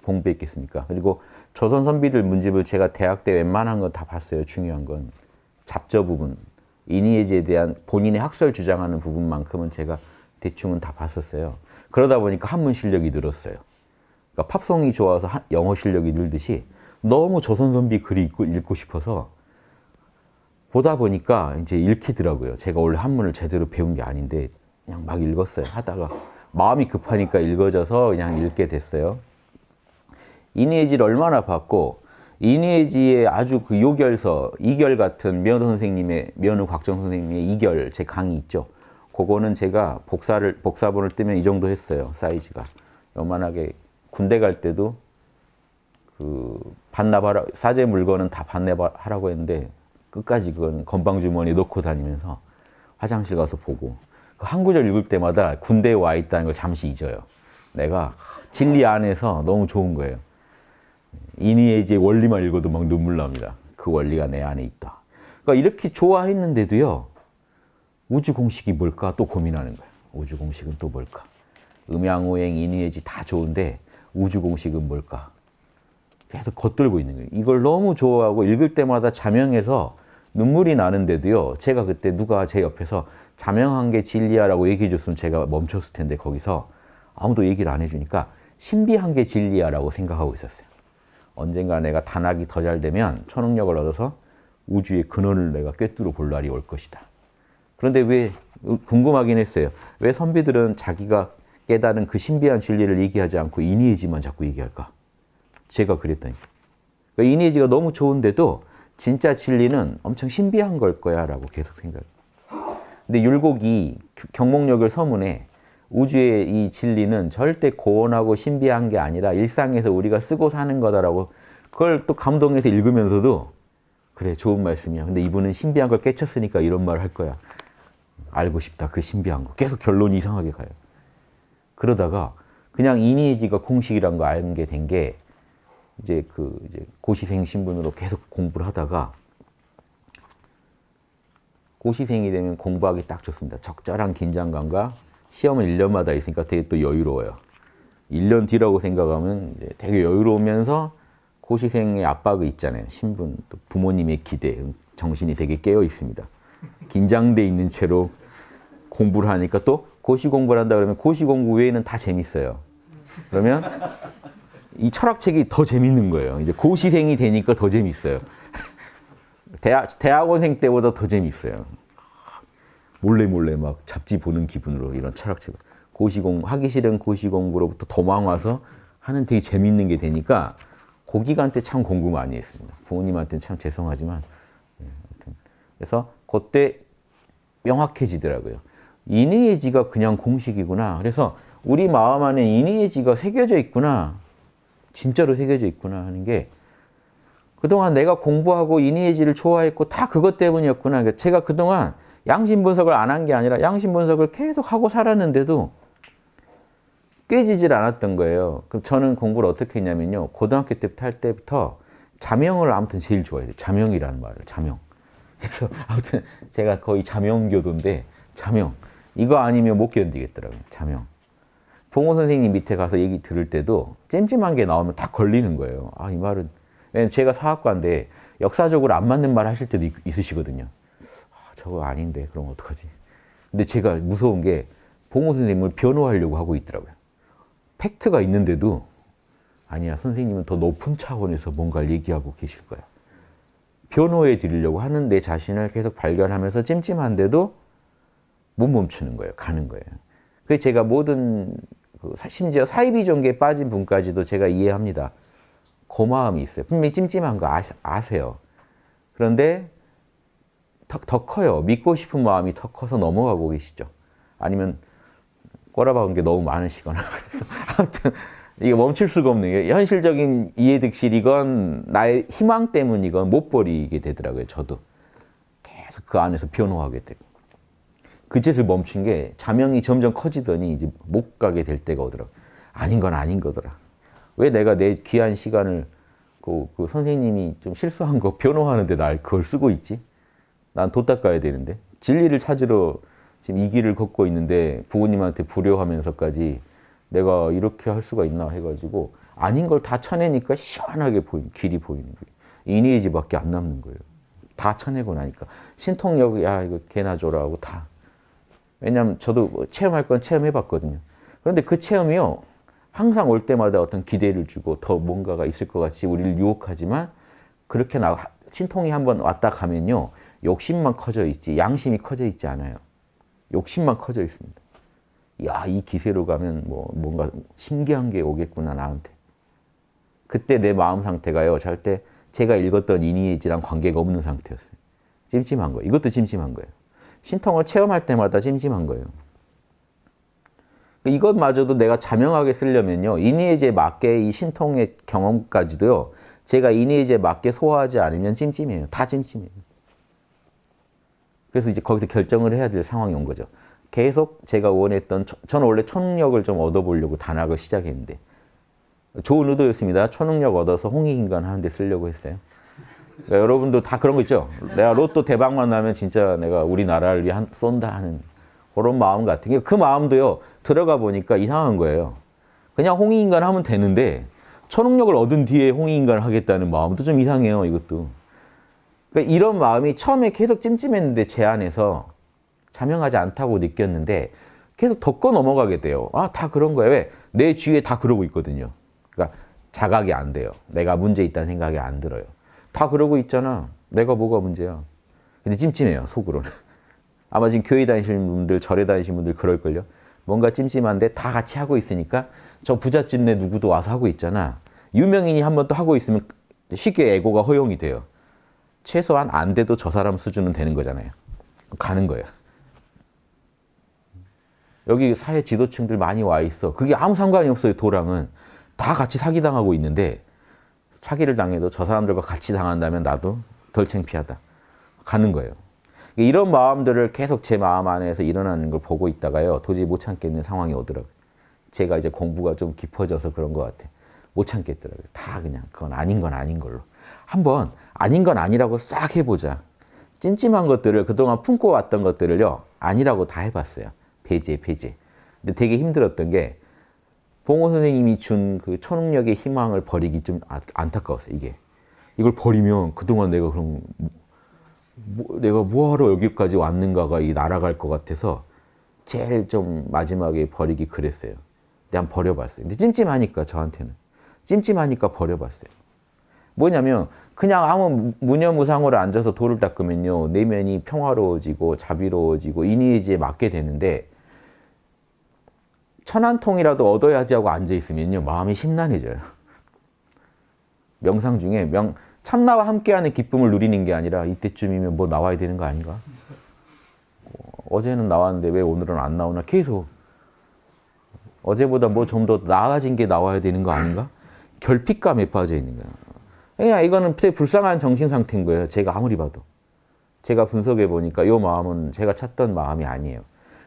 A: 공부했겠습니까? 그리고 조선 선비들 문집을 제가 대학 때 웬만한 건 다 봤어요. 중요한 건 잡저 부분, 이니에지에 대한 본인의 학설 주장하는 부분만큼은 제가 대충은 다 봤었어요. 그러다 보니까 한문 실력이 늘었어요. 그러니까 팝송이 좋아서 영어 실력이 늘듯이 너무 조선 선비 글이 읽고, 읽고 싶어서 보다 보니까 이제 읽히더라고요. 제가 원래 한문을 제대로 배운 게 아닌데 그냥 막 읽었어요. 하다가 마음이 급하니까 읽어져서 그냥 읽게 됐어요. 이니에지를 얼마나 받고 이니에지의 아주 그 요결서 이결 같은 면우 선생님의 면우 곽정 선생님의 이결 제 강의 있죠. 그거는 제가 복사를 복사본을 뜨면 이 정도 했어요 사이즈가 요만하게 군대 갈 때도 그 반납하라 사제 물건은 다 반납하라고 했는데 끝까지 그건 건방 주머니 넣고 다니면서 화장실 가서 보고 그 한 구절 읽을 때마다 군대에 와 있다는 걸 잠시 잊어요. 내가 진리 안에서 너무 좋은 거예요. 이니의 이제 원리만 읽어도 막 눈물 납니다. 그 원리가 내 안에 있다. 그러니까 이렇게 좋아했는데도요. 우주 공식이 뭘까 또 고민하는 거예요. 우주 공식은 또 뭘까? 음양오행, 인의지 다 좋은데 우주 공식은 뭘까? 계속 겉돌고 있는 거예요. 이걸 너무 좋아하고 읽을 때마다 자명해서 눈물이 나는데도요. 제가 그때 누가 제 옆에서 자명한 게 진리야라고 얘기해 줬으면 제가 멈췄을 텐데 거기서 아무도 얘기를 안 해주니까 신비한 게 진리야라고 생각하고 있었어요. 언젠가 내가 단학이 더 잘 되면 초능력을 얻어서 우주의 근원을 내가 꿰뚫어 볼 날이 올 것이다. 그런데 왜 궁금하긴 했어요. 왜 선비들은 자기가 깨달은 그 신비한 진리를 얘기하지 않고 이니에지만 자꾸 얘기할까? 제가 그랬더니 그러니까 이니에지가 너무 좋은데도 진짜 진리는 엄청 신비한 걸 거야라고 계속 생각. 근데 율곡이 경목역을 서문에 우주의 이 진리는 절대 고원하고 신비한 게 아니라 일상에서 우리가 쓰고 사는 거다라고 그걸 또 감동해서 읽으면서도 그래 좋은 말씀이야. 근데 이분은 신비한 걸 깨쳤으니까 이런 말을 할 거야. 알고 싶다. 그 신비한 거. 계속 결론이 이상하게 가요. 그러다가 그냥 이니에지가 공식이란 거 알게 된 게 이제 그 이제 고시생 신분으로 계속 공부를 하다가 고시생이 되면 공부하기 딱 좋습니다. 적절한 긴장감과 시험은 1년마다 있으니까 되게 또 여유로워요. 1년 뒤라고 생각하면 되게 여유로우면서 고시생의 압박이 있잖아요. 신분, 또 부모님의 기대, 정신이 되게 깨어 있습니다. 긴장돼 있는 채로 공부를 하니까 또 고시 공부를 한다 그러면 고시 공부 외에는 다 재밌어요. 그러면 이 철학책이 더 재밌는 거예요. 이제 고시생이 되니까 더 재밌어요. 대학, 대학원생 때보다 더 재밌어요. 몰래 몰래 막 잡지 보는 기분으로 이런 철학책을 고시공 하기 싫은 고시공부로부터 도망 와서 하는 되게 재밌는 게 되니까 고기간때테참 공부 많이 했습니다. 부모님한테는 참 죄송하지만 예, 그래서 그때 명확해지더라고요. 인의의 지가 그냥 공식이구나. 그래서 우리 마음 안에 인의의 지가 새겨져 있구나. 진짜로 새겨져 있구나 하는 게 그동안 내가 공부하고 인의의 지를 좋아했고 다 그것 때문이었구나. 그러니까 제가 그동안 양심 분석을 안 한 게 아니라 양심 분석을 계속 하고 살았는데도 깨지질 않았던 거예요. 그럼 저는 공부를 어떻게 했냐면요. 고등학교 때부터 할 때부터 자명을 아무튼 제일 좋아해요. 자명이라는 말을. 자명. 그래서 아무튼 제가 거의 자명교도인데 자명. 이거 아니면 못 견디겠더라고요. 자명. 봉호 선생님 밑에 가서 얘기 들을 때도 찜찜한 게 나오면 다 걸리는 거예요. 아, 이 말은. 왜냐면 제가 사학과인데 역사적으로 안 맞는 말 하실 때도 있, 있으시거든요. 저거 아닌데 그럼 어떡하지? 근데 제가 무서운 게 봉호 선생님을 변호하려고 하고 있더라고요. 팩트가 있는데도 아니야 선생님은 더 높은 차원에서 뭔가를 얘기하고 계실 거야. 변호해 드리려고 하는 내 자신을 계속 발견하면서 찜찜한데도 못 멈추는 거예요. 가는 거예요. 그래서 제가 모든 그 심지어 사이비 종교에 빠진 분까지도 제가 이해합니다. 고마움이 있어요. 분명히 찜찜한 거아세요 그런데 더, 더 커요. 믿고 싶은 마음이 더 커서 넘어가고 계시죠. 아니면 꼬라박은 게 너무 많으시거나 그래서 아무튼 이게 멈출 수가 없는 게 현실적인 이해득실이건 나의 희망 때문이건 못 버리게 되더라고요. 저도 계속 그 안에서 변호하게 되고 그짓을 멈춘 게 자명이 점점 커지더니 이제 못 가게 될 때가 오더라고. 아닌 건 아닌 거더라. 왜 내가 내 귀한 시간을 그, 그 선생님이 좀 실수한 거 변호하는데 날 그걸 쓰고 있지? 난돈 닦아야 되는데 진리를 찾으러 지금 이 길을 걷고 있는데 부모님한테 불효하면서까지 내가 이렇게 할 수가 있나 해가지고 아닌 걸 다 쳐내니까 시원하게 보인 길이 보이는 거예요. 이니에지밖에 안 남는 거예요. 다 쳐내고 나니까 신통력 야 이거 개나 줘라 하고 다왜냐면 저도 뭐 체험할 건 체험해봤거든요. 그런데 그 체험이요 항상 올 때마다 어떤 기대를 주고 더 뭔가가 있을 것 같이 우리를 유혹하지만 그렇게 나 신통이 한번 왔다 가면요 욕심만 커져 있지 양심이 커져 있지 않아요. 욕심만 커져 있습니다. 야, 이 기세로 가면 뭐 뭔가 신기한 게 오겠구나 나한테. 그때 내 마음 상태가요. 잘 때 제가 읽었던 이니에지랑 관계가 없는 상태였어요. 찜찜한 거예요. 이것도 찜찜한 거예요. 신통을 체험할 때마다 찜찜한 거예요. 이것마저도 내가 자명하게 쓰려면요. 이니에지에 맞게 이 신통의 경험까지도요. 제가 이니에지에 맞게 소화하지 않으면 찜찜해요. 다 찜찜해요. 그래서 이제 거기서 결정을 해야 될 상황이 온 거죠. 계속 제가 원했던 전 원래 초능력을 좀 얻어보려고 단학을 시작했는데 좋은 의도였습니다. 초능력 얻어서 홍익인간 하는데 쓰려고 했어요. 그러니까 여러분도 다 그런 거 있죠. 내가 로또 대박만 나면 진짜 내가 우리나라를 위 한, 쏜다 하는 그런 마음 같은 게 그 마음도요 들어가 보니까 이상한 거예요. 그냥 홍익인간 하면 되는데 초능력을 얻은 뒤에 홍익인간 을 하겠다는 마음도 좀 이상해요. 이것도. 그러니까 이런 마음이 처음에 계속 찜찜했는데 제 안에서 자명하지 않다고 느꼈는데 계속 덮고 넘어가게 돼요. 아, 다 그런 거예요. 왜? 내 주위에 다 그러고 있거든요. 그러니까 자각이 안 돼요. 내가 문제 있다는 생각이 안 들어요. 다 그러고 있잖아. 내가 뭐가 문제야. 근데 찜찜해요, 속으로는. 아마 지금 교회 다니시는 분들, 절에 다니시는 분들 그럴걸요. 뭔가 찜찜한데 다 같이 하고 있으니까 저 부잣집 내 누구도 와서 하고 있잖아. 유명인이 한 번 또 하고 있으면 쉽게 에고가 허용이 돼요. 최소한 안 돼도 저 사람 수준은 되는 거잖아요. 가는 거예요. 여기 사회 지도층들 많이 와 있어. 그게 아무 상관이 없어요, 도랑은. 다 같이 사기당하고 있는데 사기를 당해도 저 사람들과 같이 당한다면 나도 덜 창피하다. 가는 거예요. 그러니까 이런 마음들을 계속 제 마음 안에서 일어나는 걸 보고 있다가요. 도저히 못 참겠는 상황이 오더라고요. 제가 이제 공부가 좀 깊어져서 그런 것같아못 참겠더라고요. 다 그냥 그건 아닌 건 아닌 걸로. 한번 아닌 건 아니라고 싹 해보자. 찜찜한 것들을 그동안 품고 왔던 것들을요. 아니라고 다 해봤어요. 배제, 배제. 근데 되게 힘들었던 게 봉호 선생님이 준 그 초능력의 희망을 버리기 좀 아, 안타까웠어요. 이게. 이걸 버리면 그동안 내가 그럼 뭐, 내가 뭐하러 여기까지 왔는가가 이 날아갈 것 같아서 제일 좀 마지막에 버리기 그랬어요. 근데 버려봤어요. 근데 찜찜하니까 저한테는 찜찜하니까 버려봤어요. 뭐냐면 그냥 아무 무념무상으로 앉아서 돌을 닦으면요. 내면이 평화로워지고 자비로워지고 이니지에 맞게 되는데 천안통이라도 얻어야지 하고 앉아있으면요. 마음이 심란해져요. 명상 중에 명, 참나와 함께하는 기쁨을 누리는 게 아니라 이때쯤이면 뭐 나와야 되는 거 아닌가? 어제는 나왔는데 왜 오늘은 안 나오나 계속 어제보다 뭐 좀 더 나아진 게 나와야 되는 거 아닌가? 결핍감에 빠져 있는 거야. 그러 그러니까 이거는 되게 불쌍한 정신 상태인 거예요. 제가 아무리 봐도. 제가 분석해 보니까 이 마음은 제가 찾던 마음이 아니에요.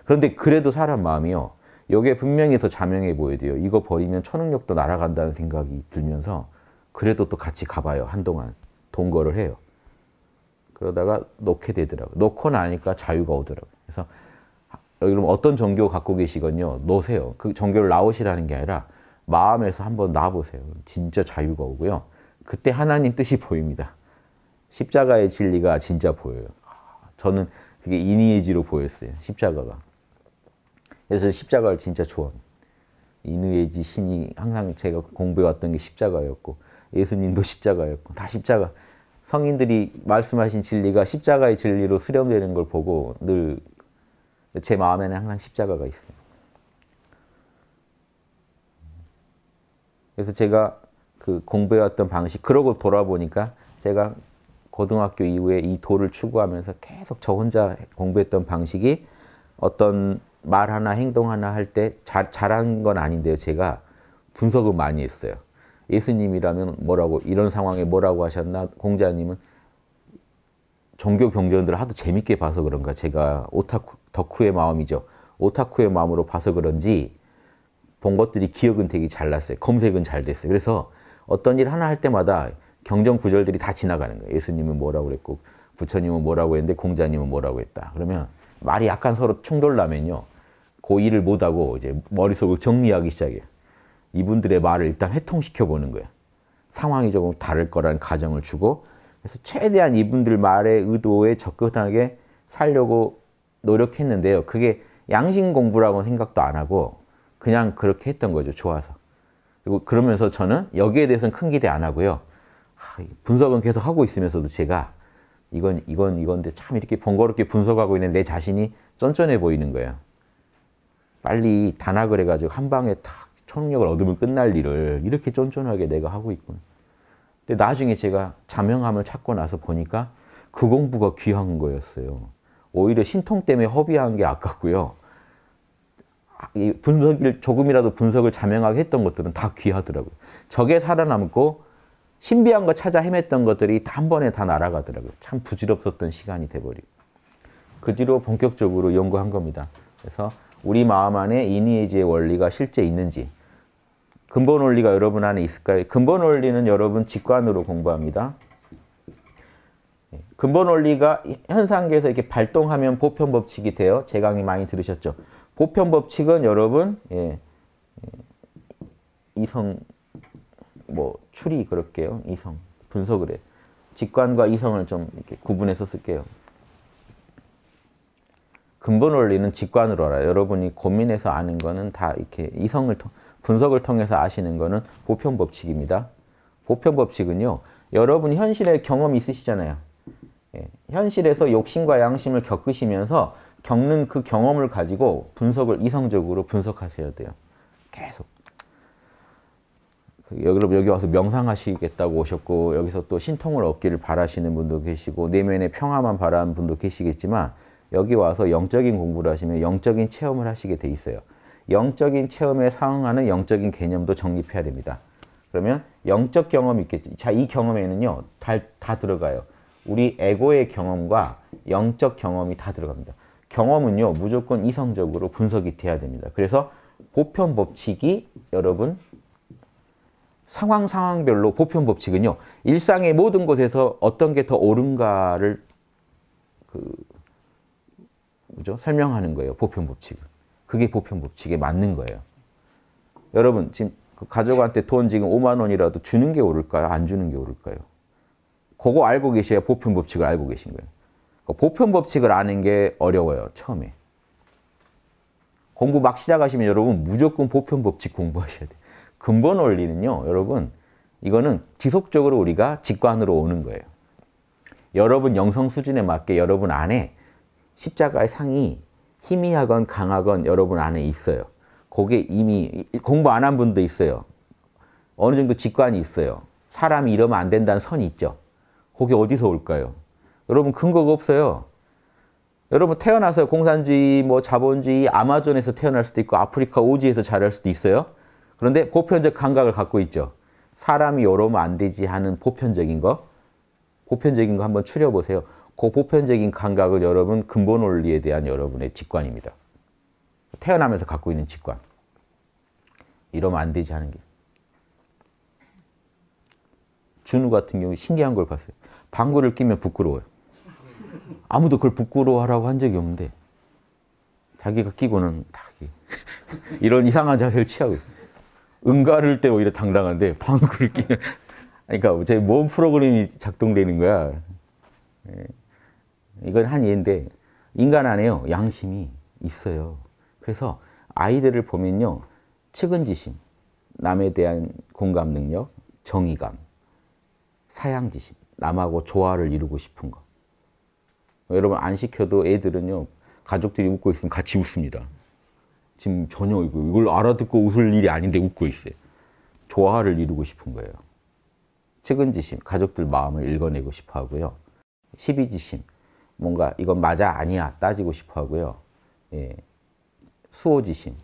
A: 그런데 그래도 사람 마음이요. 이게 분명히 더 자명해 보여요 이거 버리면 초능력도 날아간다는 생각이 들면서 그래도 또 같이 가봐요. 한동안 동거를 해요. 그러다가 놓게 되더라고요. 놓고 나니까 자유가 오더라고요. 그래서 여러분 어떤 종교 갖고 계시건요. 놓으세요. 그 종교를 나오시라는 게 아니라 마음에서 한번 놔보세요. 진짜 자유가 오고요. 그때 하나님 뜻이 보입니다. 십자가의 진리가 진짜 보여요. 저는 그게 인의의지로 보였어요. 십자가가. 그래서 십자가를 진짜 좋아합니다. 인의의지 신이 항상 제가 공부해왔던 게 십자가였고 예수님도 십자가였고 다 십자가. 성인들이 말씀하신 진리가 십자가의 진리로 수렴되는 걸 보고 늘 제 마음에는 항상 십자가가 있어요. 그래서 제가 그 공부해왔던 방식 그러고 돌아보니까 제가 고등학교 이후에 이 도를 추구하면서 계속 저 혼자 공부했던 방식이 어떤 말 하나 행동 하나 할 때 잘한 건 아닌데요. 제가 분석을 많이 했어요. 예수님이라면 뭐라고 이런 상황에 뭐라고 하셨나 공자님은 종교 경전들을 하도 재밌게 봐서 그런가 제가 오타쿠 덕후의 마음이죠. 오타쿠의 마음으로 봐서 그런지 본 것들이 기억은 되게 잘 났어요. 검색은 잘 됐어요. 그래서 어떤 일 하나 할 때마다 경정 구절들이 다 지나가는 거예요. 예수님은 뭐라고 그랬고 부처님은 뭐라고 했는데 공자님은 뭐라고 했다. 그러면 말이 약간 서로 충돌나면요. 그 일을 못하고 이제 머릿속을 정리하기 시작해요. 이분들의 말을 일단 회통시켜 보는 거예요. 상황이 조금 다를 거라는 가정을 주고 그래서 최대한 이분들 말의 의도에 적극하게 살려고 노력했는데요. 그게 양심 공부라고 생각도 안 하고 그냥 그렇게 했던 거죠. 좋아서. 그리고 그러면서 저는 여기에 대해서는 큰 기대 안 하고요. 하, 분석은 계속 하고 있으면서도 제가 이건 이건 이건데 참 이렇게 번거롭게 분석하고 있는 내 자신이 쩐쩐해 보이는 거예요. 빨리 단학을 해가지고 한 방에 탁초력을 얻으면 끝날 일을 이렇게 쫀쫀하게 내가 하고 있군. 근데 나중에 제가 자명함을 찾고 나서 보니까 그 공부가 귀한 거였어요. 오히려 신통 때문에 허비한 게 아깝고요. 분석을 조금이라도 분석을 자명하게 했던 것들은 다 귀하더라고요. 적에 살아남고 신비한 거 찾아 헤맸던 것들이 한 번에 다 날아가더라고요. 참 부질없었던 시간이 돼버리고 그 뒤로 본격적으로 연구한 겁니다. 그래서 우리 마음 안에 이니에지의 원리가 실제 있는지 근본 원리가 여러분 안에 있을까요? 근본 원리는 여러분 직관으로 공부합니다. 예, 근본 원리가 현상계에서 이렇게 발동하면 보편 법칙이 돼요. 제강이 많이 들으셨죠? 보편 법칙은 여러분 예, 예, 이성 뭐 추리 그럴게요. 이성 분석을 해. 직관과 이성을 좀 이렇게 구분해서 쓸게요. 근본 원리는 직관으로 알아요. 여러분이 고민해서 아는 거는 다 이렇게 이성을 통, 분석을 통해서 아시는 거는 보편 법칙입니다. 보편 법칙은요. 여러분 현실에 경험 있으시잖아요. 예, 현실에서 욕심과 양심을 겪으시면서 겪는 그 경험을 가지고 분석을 이성적으로 분석하셔야 돼요. 계속. 그 여러분 여기 와서 명상하시겠다고 오셨고 여기서 또 신통을 얻기를 바라시는 분도 계시고 내면의 평화만 바라는 분도 계시겠지만 여기 와서 영적인 공부를 하시면 영적인 체험을 하시게 돼 있어요. 영적인 체험에 상응하는 영적인 개념도 정립해야 됩니다. 그러면 영적 경험이 있겠죠. 자, 이 경험에는요. 다, 다 들어가요. 우리 에고의 경험과 영적 경험이 다 들어갑니다. 경험은요 무조건 이성적으로 분석이 돼야 됩니다. 그래서 보편 법칙이 여러분 상황 상황별로 보편 법칙은요 일상의 모든 곳에서 어떤 게 더 옳은가를 그 뭐죠 설명하는 거예요 보편 법칙은 그게 보편 법칙에 맞는 거예요. 여러분 지금 그 가족한테 돈 지금 5만 원이라도 주는 게 옳을까요? 안 주는 게 옳을까요? 그거 알고 계셔야 보편 법칙을 알고 계신 거예요. 그 보편 법칙을 아는 게 어려워요. 처음에. 공부 막 시작하시면 여러분 무조건 보편 법칙 공부하셔야 돼요. 근본 원리는요. 여러분 이거는 지속적으로 우리가 직관으로 오는 거예요. 여러분 영성 수준에 맞게 여러분 안에 십자가의 상이 희미하건 강하건 여러분 안에 있어요. 그게 이미 공부 안 한 분도 있어요. 어느 정도 직관이 있어요. 사람이 이러면 안 된다는 선이 있죠. 그게 어디서 올까요? 여러분 근거가 없어요. 여러분 태어나서 공산주의, 뭐 자본주의, 아마존에서 태어날 수도 있고 아프리카 오지에서 자랄 수도 있어요. 그런데 보편적 감각을 갖고 있죠. 사람이 이러면 안 되지 하는 보편적인 거. 보편적인 거 한번 추려보세요. 그 보편적인 감각은 여러분 근본 원리에 대한 여러분의 직관입니다. 태어나면서 갖고 있는 직관. 이러면 안 되지 하는 게. 준우 같은 경우 신기한 걸 봤어요. 방구를 끼면 부끄러워요. 아무도 그걸 부끄러워하라고 한 적이 없는데 자기가 끼고는 다 이런 이상한 자세를 취하고 응가를 때 오히려 당당한데 방구를 끼면 그러니까 제몸 프로그램이 작동되는 거야. 예. 이건 한 예인데 인간 안에요 양심이 있어요. 그래서 아이들을 보면요 측은지심, 남에 대한 공감 능력, 정의감, 사양지심, 남하고 조화를 이루고 싶은 것. 뭐 여러분 안 시켜도 애들은요 가족들이 웃고 있으면 같이 웃습니다. 지금 전혀 이걸 알아듣고 웃을 일이 아닌데 웃고 있어요. 조화를 이루고 싶은 거예요. 측은지심, 가족들 마음을 읽어내고 싶어 하고요. 시비지심, 뭔가 이건 맞아 아니야 따지고 싶어 하고요. 예. 수호지심,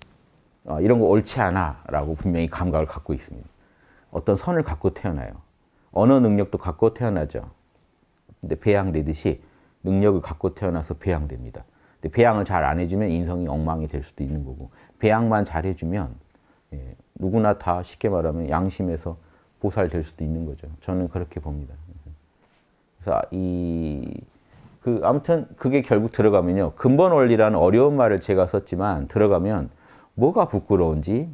A: 어, 아, 이런 거 옳지 않아 라고 분명히 감각을 갖고 있습니다. 어떤 선을 갖고 태어나요. 언어 능력도 갖고 태어나죠. 근데 배양되듯이 능력을 갖고 태어나서 배양됩니다. 근데 배양을 잘 안 해주면 인성이 엉망이 될 수도 있는 거고 배양만 잘 해주면 예, 누구나 다 쉽게 말하면 양심에서 보살될 수도 있는 거죠. 저는 그렇게 봅니다. 그래서 이 그 아무튼 그게 결국 들어가면요 근본 원리라는 어려운 말을 제가 썼지만 들어가면 뭐가 부끄러운지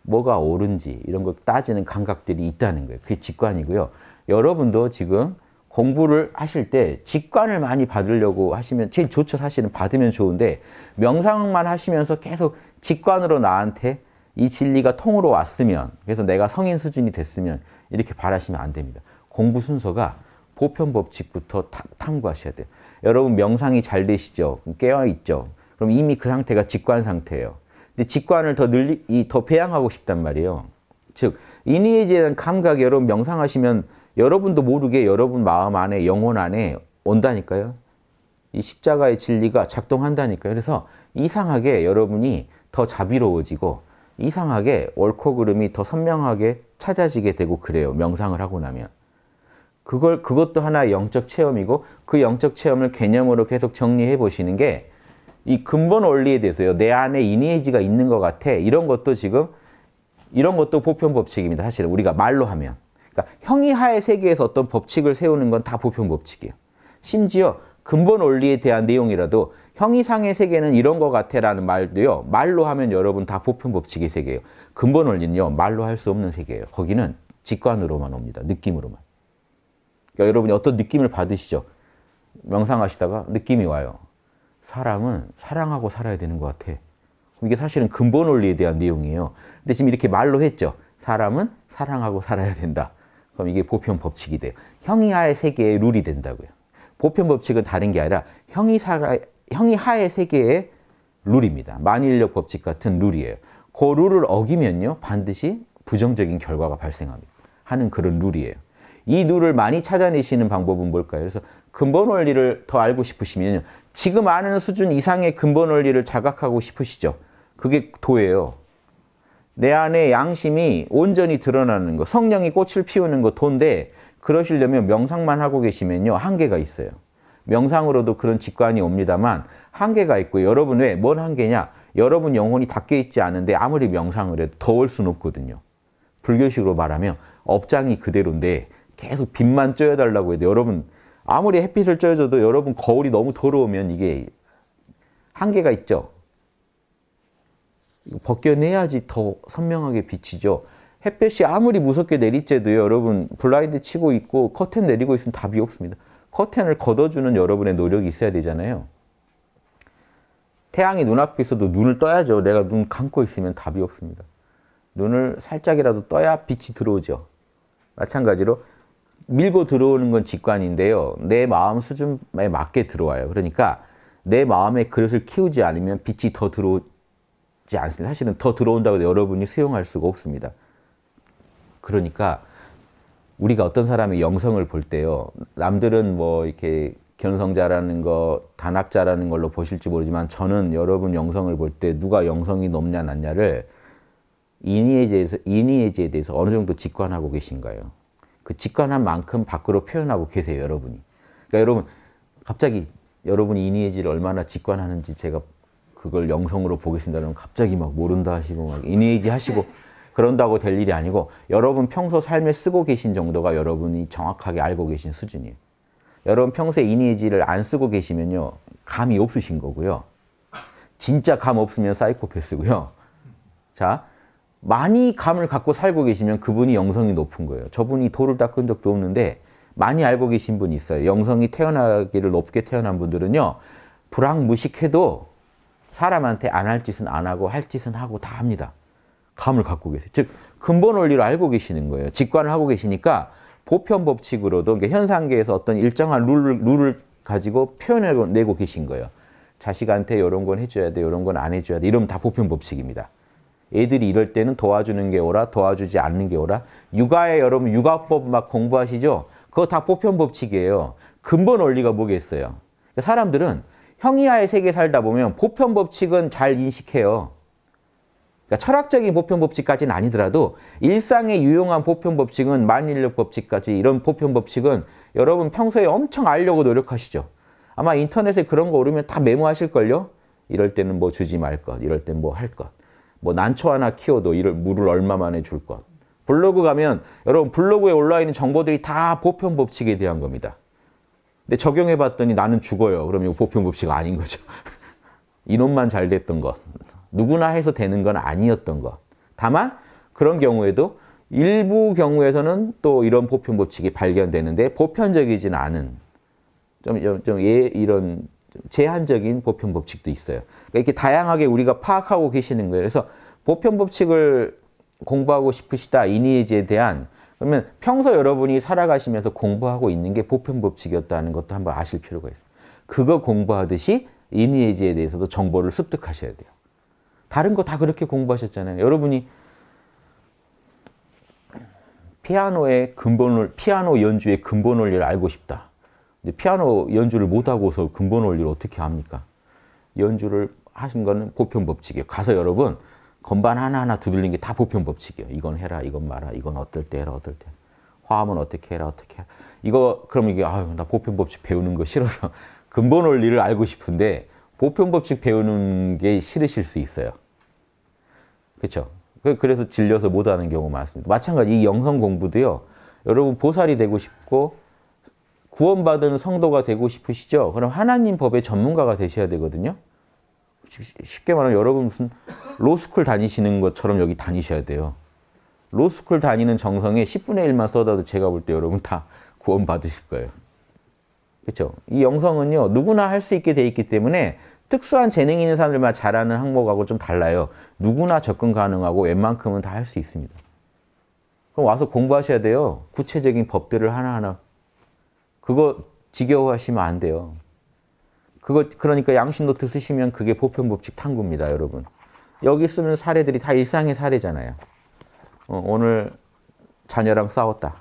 A: 뭐가 옳은지 이런 걸 따지는 감각들이 있다는 거예요. 그게 직관이고요. 여러분도 지금 공부를 하실 때 직관을 많이 받으려고 하시면 제일 좋죠. 사실은 받으면 좋은데 명상만 하시면서 계속 직관으로 나한테 이 진리가 통으로 왔으면 그래서 내가 성인 수준이 됐으면 이렇게 바라시면 안 됩니다. 공부 순서가 보편 법칙부터 탐, 구하셔야 돼요. 여러분 명상이 잘 되시죠? 깨어 있죠? 그럼 이미 그 상태가 직관 상태예요. 근데 직관을 더 늘리 이더 배양하고 싶단 말이에요. 즉 인위에 대한 감각 여러분 명상하시면 여러분도 모르게 여러분 마음 안에 영혼 안에 온다니까요. 이 십자가의 진리가 작동한다니까요. 그래서 이상하게 여러분이 더 자비로워지고 이상하게 옳고 그름이 더 선명하게 찾아지게 되고 그래요. 명상을 하고 나면. 그걸, 그것도 하나의 영적 체험이고 그 영적 체험을 개념으로 계속 정리해 보시는 게 이 근본 원리에 대해서요. 내 안에 이니에지가 있는 것 같아. 이런 것도 지금, 이런 것도 보편 법칙입니다. 사실 우리가 말로 하면. 그러니까 형이하의 세계에서 어떤 법칙을 세우는 건 다 보편 법칙이에요. 심지어 근본 원리에 대한 내용이라도 형이상의 세계는 이런 거 같아라는 말도요. 말로 하면 여러분 다 보편 법칙의 세계예요. 근본 원리는요. 말로 할 수 없는 세계예요. 거기는 직관으로만 옵니다. 느낌으로만. 그러니까 여러분이 어떤 느낌을 받으시죠? 명상하시다가 느낌이 와요. 사람은 사랑하고 살아야 되는 것 같아. 이게 사실은 근본 원리에 대한 내용이에요. 근데 지금 이렇게 말로 했죠. 사람은 사랑하고 살아야 된다. 그럼 이게 보편 법칙이 돼요. 형이하의 세계의 룰이 된다고요. 보편 법칙은 다른 게 아니라 형이사 형이하의 세계의 룰입니다. 만인력 법칙 같은 룰이에요. 그 룰을 어기면요 반드시 부정적인 결과가 발생합니다. 하는 그런 룰이에요. 이 룰을 많이 찾아내시는 방법은 뭘까요? 그래서 근본 원리를 더 알고 싶으시면 지금 아는 수준 이상의 근본 원리를 자각하고 싶으시죠? 그게 도예요. 내 안에 양심이 온전히 드러나는 거, 성령이 꽃을 피우는 거 돈데 그러시려면 명상만 하고 계시면요 한계가 있어요. 명상으로도 그런 직관이 옵니다만 한계가 있고 여러분 왜뭔 한계냐? 여러분 영혼이 닫혀 있지 않은데 아무리 명상을 해도 더울 순 없거든요. 불교식으로 말하면 업장이 그대로인데 계속 빛만 쬐어달라고 해도 여러분 아무리 햇빛을 쬐어줘도 여러분 거울이 너무 더러우면 이게 한계가 있죠. 벗겨내야지 더 선명하게 비치죠. 햇볕이 아무리 무섭게 내리쬐도 여러분 블라인드 치고 있고 커튼 내리고 있으면 답이 없습니다. 커튼을 걷어주는 여러분의 노력이 있어야 되잖아요. 태양이 눈앞에 있어도 눈을 떠야죠. 내가 눈 감고 있으면 답이 없습니다. 눈을 살짝이라도 떠야 빛이 들어오죠. 마찬가지로 밀고 들어오는 건 직관인데요. 내 마음 수준에 맞게 들어와요. 그러니까 내 마음의 그릇을 키우지 않으면 빛이 더 들어오, 지 않습니다. 사실은 더 들어온다고 해도 여러분이 수용할 수가 없습니다. 그러니까 우리가 어떤 사람의 영성을 볼 때요. 남들은 뭐 이렇게 견성자라는 거, 단학자라는 걸로 보실지 모르지만 저는 여러분 영성을 볼 때 누가 영성이 높냐 낮냐를 인위에 대해서 인위의지에 대해서 어느 정도 직관하고 계신가요? 그 직관한 만큼 밖으로 표현하고 계세요, 여러분이. 그러니까 여러분 갑자기 여러분이 인위의지를 얼마나 직관하는지 제가 그걸 영성으로 보겠습니다라면 갑자기 막 모른다 하시고 막이니지 하시고 그런다고 될 일이 아니고 여러분 평소 삶에 쓰고 계신 정도가 여러분이 정확하게 알고 계신 수준이에요. 여러분 평소에 이니지를 안 쓰고 계시면요. 감이 없으신 거고요. 진짜 감 없으면 사이코패스고요. 자, 많이 감을 갖고 살고 계시면 그분이 영성이 높은 거예요. 저분이 돌을 닦은 적도 없는데 많이 알고 계신 분이 있어요. 영성이 태어나기를 높게 태어난 분들은요. 불황무식해도 사람한테 안 할 짓은 안 하고 할 짓은 하고 다 합니다. 감을 갖고 계세요. 즉 근본 원리를 알고 계시는 거예요. 직관을 하고 계시니까 보편 법칙으로도 그러니까 현상계에서 어떤 일정한 룰을, 룰을 가지고 표현을 내고 계신 거예요. 자식한테 이런 건 해줘야 돼, 이런 건 안 해줘야 돼. 이러면 다 보편 법칙입니다. 애들이 이럴 때는 도와주는 게 오라, 도와주지 않는 게 오라. 육아에 여러분 육아법 막 공부하시죠? 그거 다 보편 법칙이에요. 근본 원리가 뭐겠어요? 그러니까 사람들은 형이하의 세계에 살다 보면 보편 법칙은 잘 인식해요. 그러니까 철학적인 보편 법칙까지는 아니더라도 일상에 유용한 보편 법칙은 만인력 법칙까지 이런 보편 법칙은 여러분 평소에 엄청 알려고 노력하시죠. 아마 인터넷에 그런 거 오르면 다 메모하실걸요? 이럴 때는 뭐 주지 말 것, 이럴 땐뭐할 것. 뭐 난초 하나 키워도 이를 물을 얼마 만에 줄 것. 블로그 가면 여러분 블로그에 올라와 있는 정보들이 다 보편 법칙에 대한 겁니다. 근데 적용해 봤더니 나는 죽어요. 그럼 이거 보편 법칙 아닌 거죠. 이놈만 잘 됐던 것. 누구나 해서 되는 건 아니었던 것. 다만 그런 경우에도 일부 경우에서는 또 이런 보편 법칙이 발견되는데 보편적이진 않은 좀, 좀 예, 이런 제한적인 보편 법칙도 있어요. 그러니까 이렇게 다양하게 우리가 파악하고 계시는 거예요. 그래서 보편 법칙을 공부하고 싶으시다 이니에 에지 대한 그러면 평소 여러분이 살아가시면서 공부하고 있는 게 보편 법칙이었다는 것도 한번 아실 필요가 있어요. 그거 공부하듯이 이니에지에 대해서도 정보를 습득하셔야 돼요. 다른 거 다 그렇게 공부하셨잖아요. 여러분이 피아노의 근본을 피아노 연주의 근본 원리를 알고 싶다. 근데 피아노 연주를 못 하고서 근본 원리를 어떻게 합니까? 연주를 하신 거는 보편 법칙이에요. 가서 여러분 건반 하나하나 두드리는게 다 보편 법칙이에요. 이건 해라, 이건 마라, 이건 어떨 때 해라, 어떨 때. 화음은 어떻게 해라, 어떻게 해라. 이거, 그럼 이게, 아유, 나 보편 법칙 배우는 거 싫어서 근본 원리를 알고 싶은데 보편 법칙 배우는 게 싫으실 수 있어요. 그렇 그, 그래서 질려서 못하는 경우 많습니다. 마찬가지 이 영성 공부도요. 여러분 보살이 되고 싶고 구원받은 성도가 되고 싶으시죠? 그럼 하나님 법의 전문가가 되셔야 되거든요. 쉽게 말하면 여러분 무슨 로스쿨 다니시는 것처럼 여기 다니셔야 돼요. 로스쿨 다니는 정성에 10분의 1만 쏟아도 제가 볼 때 여러분 다 구원받으실 거예요. 그렇죠? 이 영성은요. 누구나 할 수 있게 돼 있기 때문에 특수한 재능 있는 사람들만 잘하는 항목하고 좀 달라요. 누구나 접근 가능하고 웬만큼은 다 할 수 있습니다. 그럼 와서 공부하셔야 돼요. 구체적인 법들을 하나하나. 그거 지겨워하시면 안 돼요. 그거 그러니까 양심 노트 쓰시면 그게 보편 법칙 탐구입니다, 여러분. 여기 쓰는 사례들이 다 일상의 사례잖아요. 어, 오늘 자녀랑 싸웠다.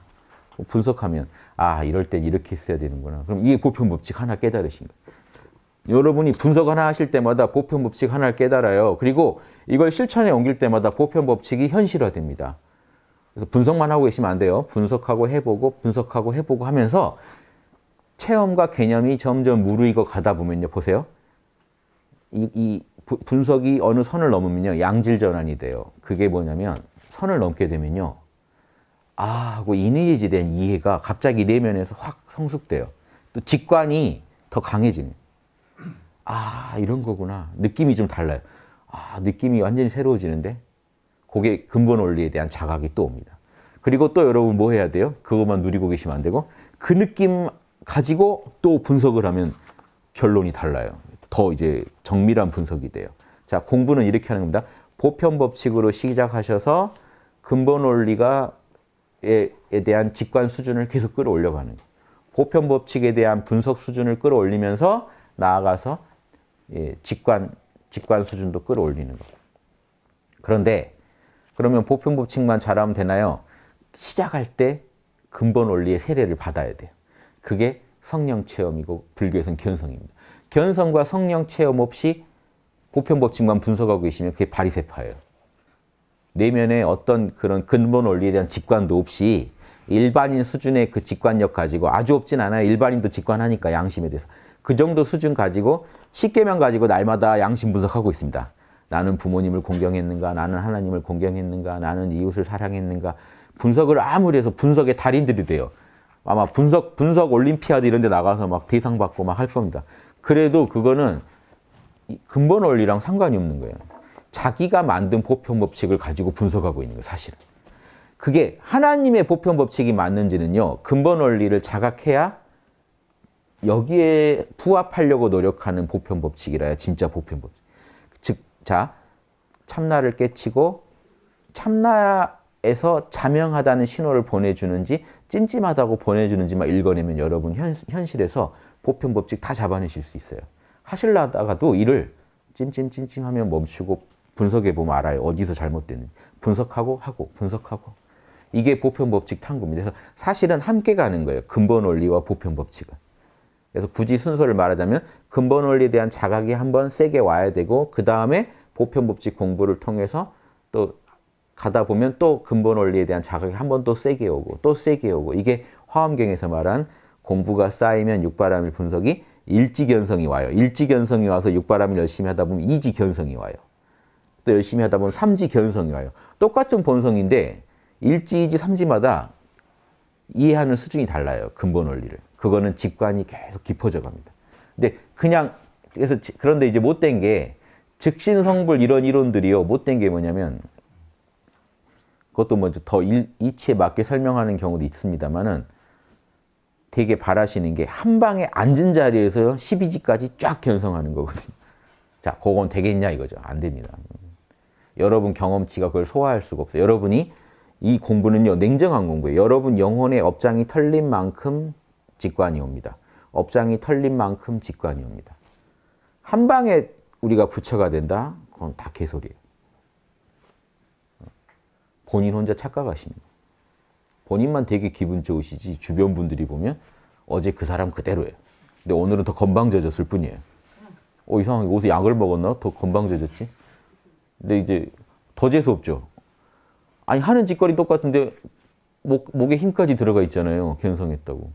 A: 뭐 분석하면 아 이럴 땐 이렇게 써야 되는구나. 그럼 이게 보편 법칙 하나 깨달으신 거예요. 여러분이 분석 하나 하실 때마다 보편 법칙 하나를 깨달아요. 그리고 이걸 실천에 옮길 때마다 보편 법칙이 현실화됩니다. 그래서 분석만 하고 계시면 안 돼요. 분석하고 해보고 분석하고 해보고 하면서 체험과 개념이 점점 무르익어 가다 보면요. 보세요. 이, 이 부, 분석이 어느 선을 넘으면요. 양질 전환이 돼요. 그게 뭐냐면 선을 넘게 되면요. 아 하고 인위지에 대한 이해가 갑자기 내면에서 네 확 성숙돼요. 또 직관이 더 강해지는. 아 이런 거구나. 느낌이 좀 달라요. 아 느낌이 완전히 새로워지는데 그게 근본 원리에 대한 자각이 또 옵니다. 그리고 또 여러분 뭐 해야 돼요? 그것만 누리고 계시면 안 되고 그 느낌 가지고 또 분석을 하면 결론이 달라요. 더 이제 정밀한 분석이 돼요. 자, 공부는 이렇게 하는 겁니다. 보편 법칙으로 시작하셔서 근본 원리가 에, 대한 직관 수준을 계속 끌어올려 가는 거예요. 보편 법칙에 대한 분석 수준을 끌어올리면서 나아가서 예, 직관 직관 수준도 끌어올리는 거예요. 그런데 그러면 보편 법칙만 잘하면 되나요? 시작할 때 근본 원리의 세례를 받아야 돼요. 그게 성령 체험이고 불교에서는 견성입니다. 견성과 성령 체험 없이 보편 법칙만 분석하고 계시면 그게 바리새파예요. 내면의 어떤 그런 근본 원리에 대한 직관도 없이 일반인 수준의 그 직관력 가지고 아주 없진 않아요. 일반인도 직관하니까 양심에 대해서. 그 정도 수준 가지고 십계명 가지고 날마다 양심 분석하고 있습니다. 나는 부모님을 공경했는가? 나는 하나님을 공경했는가? 나는 이웃을 사랑했는가? 분석을 아무리 해서 분석의 달인들이 돼요. 아마 분석 분석 올림피아드 이런 데 나가서 막 대상 받고 막 할 겁니다. 그래도 그거는 근본 원리랑 상관이 없는 거예요. 자기가 만든 보편 법칙을 가지고 분석하고 있는 거예요, 사실은. 그게 하나님의 보편 법칙이 맞는지는요. 근본 원리를 자각해야 여기에 부합하려고 노력하는 보편 법칙이라야 진짜 보편 법칙. 즉, 자, 참나를 깨치고 참나 에서 자명하다는 신호를 보내주는지 찜찜하다고 보내주는지만 읽어내면 여러분 현, 현실에서 보편법칙 다 잡아내실 수 있어요. 하실라다가도 일을 찜찜찜찜 하면 멈추고 분석해보면 알아요. 어디서 잘못됐는지. 분석하고 하고 분석하고. 이게 보편법칙 탐구입니다. 그래서 사실은 함께 가는 거예요. 근본 원리와 보편법칙은. 그래서 굳이 순서를 말하자면 근본 원리에 대한 자각이 한번 세게 와야 되고 그 다음에 보편법칙 공부를 통해서 또 가다 보면 또 근본 원리에 대한 자극이 한 번 또 세게 오고 또 세게 오고 이게 화엄경에서 말한 공부가 쌓이면 육바람일 분석이 일지견성이 와요. 일지견성이 와서 육바람을 열심히 하다 보면 이지견성이 와요. 또 열심히 하다 보면 삼지견성이 와요. 똑같은 본성인데 일지, 이지, 삼지마다 이해하는 수준이 달라요. 근본 원리를. 그거는 직관이 계속 깊어져 갑니다. 근데 그냥 그래서 그런데 이제 못된 게 즉신성불 이런 이론들이요. 못된 게 뭐냐면 그것도 먼저 더 이치에 맞게 설명하는 경우도 있습니다만은 되게 바라시는 게 한 방에 앉은 자리에서 12지까지 쫙 견성하는 거거든요. 자, 그건 되겠냐 이거죠. 안 됩니다. 여러분 경험치가 그걸 소화할 수가 없어요. 여러분이 이 공부는요, 냉정한 공부예요. 여러분 영혼의 업장이 털린 만큼 직관이 옵니다. 업장이 털린 만큼 직관이 옵니다. 한 방에 우리가 부처가 된다? 그건 다 개소리예요. 본인 혼자 착각하시는 거예요. 본인만 되게 기분 좋으시지 주변 분들이 보면 어제 그 사람 그대로예요. 근데 오늘은 더 건방져졌을 뿐이에요. 어 이상하게 어디서 약을 먹었나? 더 건방져졌지? 근데 이제 더 재수 없죠. 아니 하는 짓거리 똑같은데 목, 목에 힘까지 들어가 있잖아요. 견성했다고.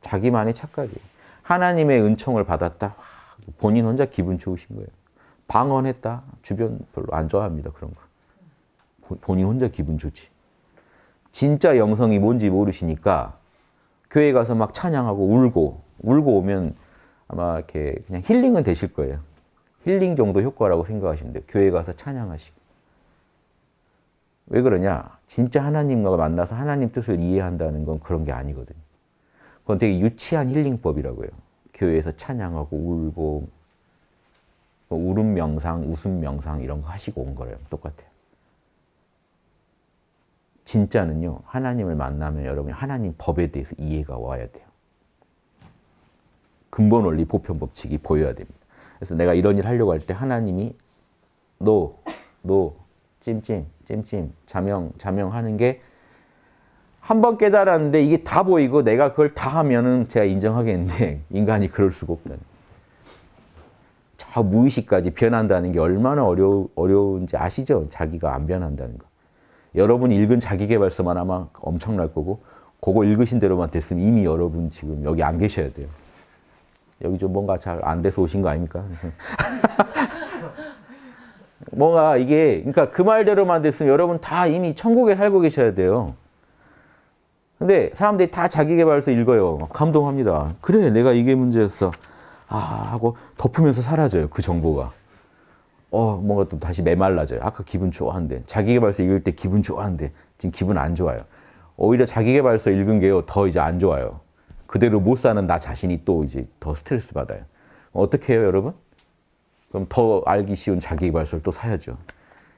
A: 자기만의 착각이에요. 하나님의 은총을 받았다. 와, 본인 혼자 기분 좋으신 거예요. 방언했다. 주변 별로 안 좋아합니다. 그런 거. 본인 혼자 기분 좋지. 진짜 영성이 뭔지 모르시니까 교회 가서 막 찬양하고 울고 울고 오면 아마 이렇게 그냥 힐링은 되실 거예요. 힐링 정도 효과라고 생각하시면 돼요. 교회 가서 찬양하시고. 왜 그러냐? 진짜 하나님과 만나서 하나님 뜻을 이해한다는 건 그런 게 아니거든요. 그건 되게 유치한 힐링법이라고요. 교회에서 찬양하고 울고 뭐 울음 명상, 웃음 명상 이런 거 하시고 온 거랑 똑같아요. 진짜는요. 하나님을 만나면 여러분이 하나님 법에 대해서 이해가 와야 돼요. 근본 원리 보편 법칙이 보여야 됩니다. 그래서 내가 이런 일 하려고 할 때 하나님이 노, 노, 찜찜, 찜찜, 자명, 자명 하는 게 한 번 깨달았는데 이게 다 보이고 내가 그걸 다 하면은 제가 인정하겠는데 인간이 그럴 수가 없다니. 저 무의식까지 변한다는 게 얼마나 어려, 어려운지 아시죠? 자기가 안 변한다는 거. 여러분 읽은 자기계발서만 아마 엄청날 거고 그거 읽으신 대로만 됐으면 이미 여러분 지금 여기 안 계셔야 돼요. 여기 좀 뭔가 잘 안 돼서 오신 거 아닙니까? 뭔가 이게 그러니까 그 말대로만 됐으면 여러분 다 이미 천국에 살고 계셔야 돼요. 근데 사람들이 다 자기계발서 읽어요. 감동합니다. 그래 내가 이게 문제였어. 아 하고 덮으면서 사라져요. 그 정보가. 어 뭔가 또 다시 메말라져요. 아까 그 기분 좋아한데 자기계발서 읽을 때 기분 좋아한데 지금 기분 안 좋아요. 오히려 자기계발서 읽은 게요 더 이제 안 좋아요. 그대로 못 사는 나 자신이 또 이제 더 스트레스 받아요. 어떻게 해요, 여러분? 그럼 더 알기 쉬운 자기계발서를 또 사야죠.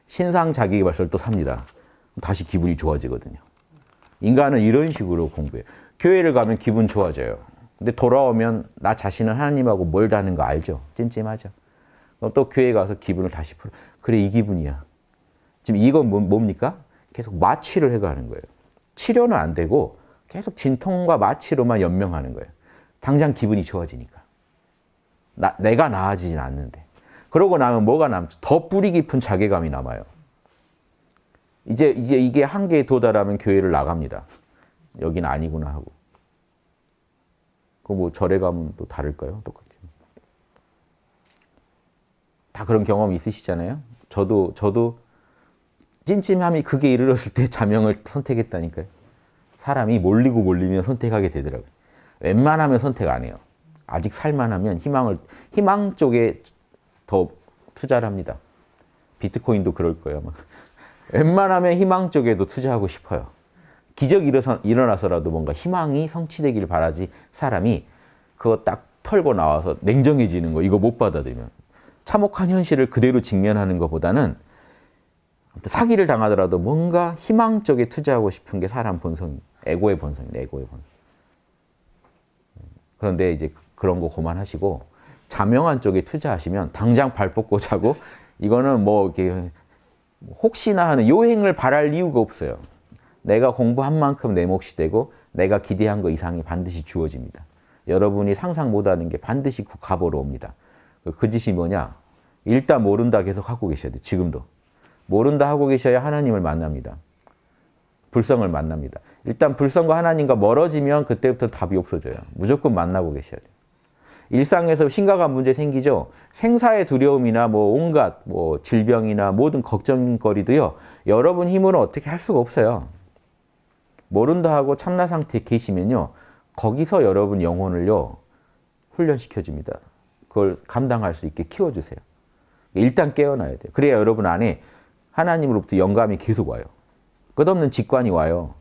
A: 신상 자기계발서를 또 삽니다. 다시 기분이 좋아지거든요. 인간은 이런 식으로 공부해요. 교회를 가면 기분 좋아져요. 근데 돌아오면 나 자신은 하나님하고 멀다는 거 알죠? 찜찜하죠. 그럼 어, 또 교회 가서 기분을 다시 풀어. 그래, 이 기분이야. 지금 이건 뭐, 뭡니까? 계속 마취를 해가는 거예요. 치료는 안 되고 계속 진통과 마취로만 연명하는 거예요. 당장 기분이 좋아지니까. 나, 내가 나아지진 않는데. 그러고 나면 뭐가 남죠? 더 뿌리 깊은 자괴감이 남아요. 이제, 이제 이게 한계에 도달하면 교회를 나갑니다. 여긴 아니구나 하고. 그뭐 절에 가면 또 다를까요? 똑같 다 그런 경험이 있으시잖아요. 저도 저도 찜찜함이 극게 이르렀을 때 자명을 선택했다니까요. 사람이 몰리고 몰리면 선택하게 되더라고요. 웬만하면 선택 안 해요. 아직 살만하면 희망을 희망 쪽에 더 투자를 합니다. 비트코인도 그럴 거예요. 아마. 웬만하면 희망 쪽에도 투자하고 싶어요. 기적 일어서, 일어나서라도 뭔가 희망이 성취되기를 바라지 사람이 그거 딱 털고 나와서 냉정해지는 거 이거 못 받아들이면 참혹한 현실을 그대로 직면하는 것보다는 사기를 당하더라도 뭔가 희망 쪽에 투자하고 싶은 게 사람 본성, 에고의 본성입니다. 네, 에고의 본성. 그런데 이제 그, 그런 거 고만하시고 자명한 쪽에 투자하시면 당장 발 뻗고 자고 이거는 뭐 이렇게 혹시나 하는 요행을 바랄 이유가 없어요. 내가 공부한 만큼 내 몫이 되고 내가 기대한 거 이상이 반드시 주어집니다. 여러분이 상상 못하는 게 반드시 국가보로 그 옵니다. 그, 그 짓이 뭐냐? 일단 모른다 계속 하고 계셔야 돼 지금도. 모른다 하고 계셔야 하나님을 만납니다. 불성을 만납니다. 일단 불성과 하나님과 멀어지면 그때부터 답이 없어져요. 무조건 만나고 계셔야 돼요. 일상에서 심각한 문제 생기죠. 생사의 두려움이나 뭐 온갖 뭐 질병이나 모든 걱정거리도요. 여러분 힘으로 어떻게 할 수가 없어요. 모른다 하고 참나 상태에 계시면요. 거기서 여러분 영혼을요. 훈련시켜 줍니다. 그걸 감당할 수 있게 키워주세요. 일단 깨어나야 돼요. 그래야 여러분 안에 하나님으로부터 영감이 계속 와요. 끝없는 직관이 와요.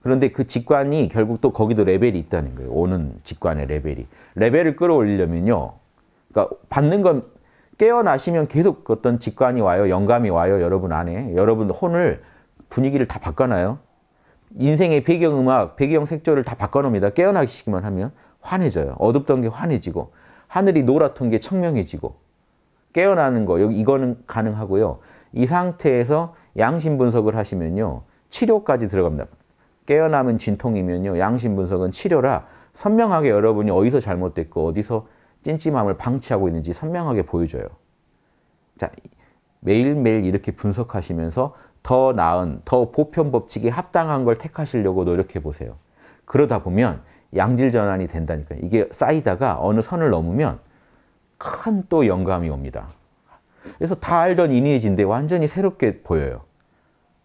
A: 그런데 그 직관이 결국 또 거기도 레벨이 있다는 거예요. 오는 직관의 레벨이. 레벨을 끌어올리려면요. 그러니까 받는 건 깨어나시면 계속 어떤 직관이 와요. 영감이 와요. 여러분 안에. 여러분 혼을 분위기를 다 바꿔놔요. 인생의 배경음악, 배경 색조를 다 바꿔놓습니다. 깨어나시기만 하면 환해져요. 어둡던 게 환해지고 하늘이 노랗던 게 청명해지고 깨어나는 거 여기 이거는 가능하고요. 이 상태에서 양심 분석을 하시면요. 치료까지 들어갑니다. 깨어남은 진통이면요. 양심 분석은 치료라 선명하게 여러분이 어디서 잘못됐고 어디서 찜찜함을 방치하고 있는지 선명하게 보여줘요. 자, 매일매일 이렇게 분석하시면서 더 나은, 더 보편 법칙에 합당한 걸 택하시려고 노력해 보세요. 그러다 보면 양질 전환이 된다니까 요 이게 쌓이다가 어느 선을 넘으면 큰 또 영감이 옵니다. 그래서 다 알던 이니지인데 완전히 새롭게 보여요.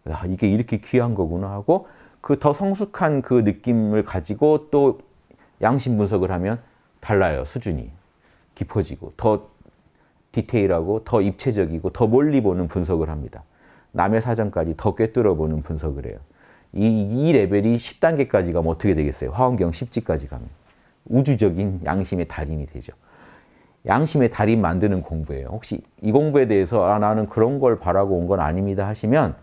A: 야, 이게 이렇게 귀한 거구나 하고 그 더 성숙한 그 느낌을 가지고 또 양심 분석을 하면 달라요. 수준이 깊어지고 더 디테일하고 더 입체적이고 더 멀리 보는 분석을 합니다. 남의 사정까지 더 꿰뚫어 보는 분석을 해요. 이, 이 레벨이 10단계까지 가면 뭐 어떻게 되겠어요? 화원경 10지까지 가면. 우주적인 양심의 달인이 되죠. 양심의 달인 만드는 공부예요. 혹시 이 공부에 대해서 아, 나는 그런 걸 바라고 온 건 아닙니다 하시면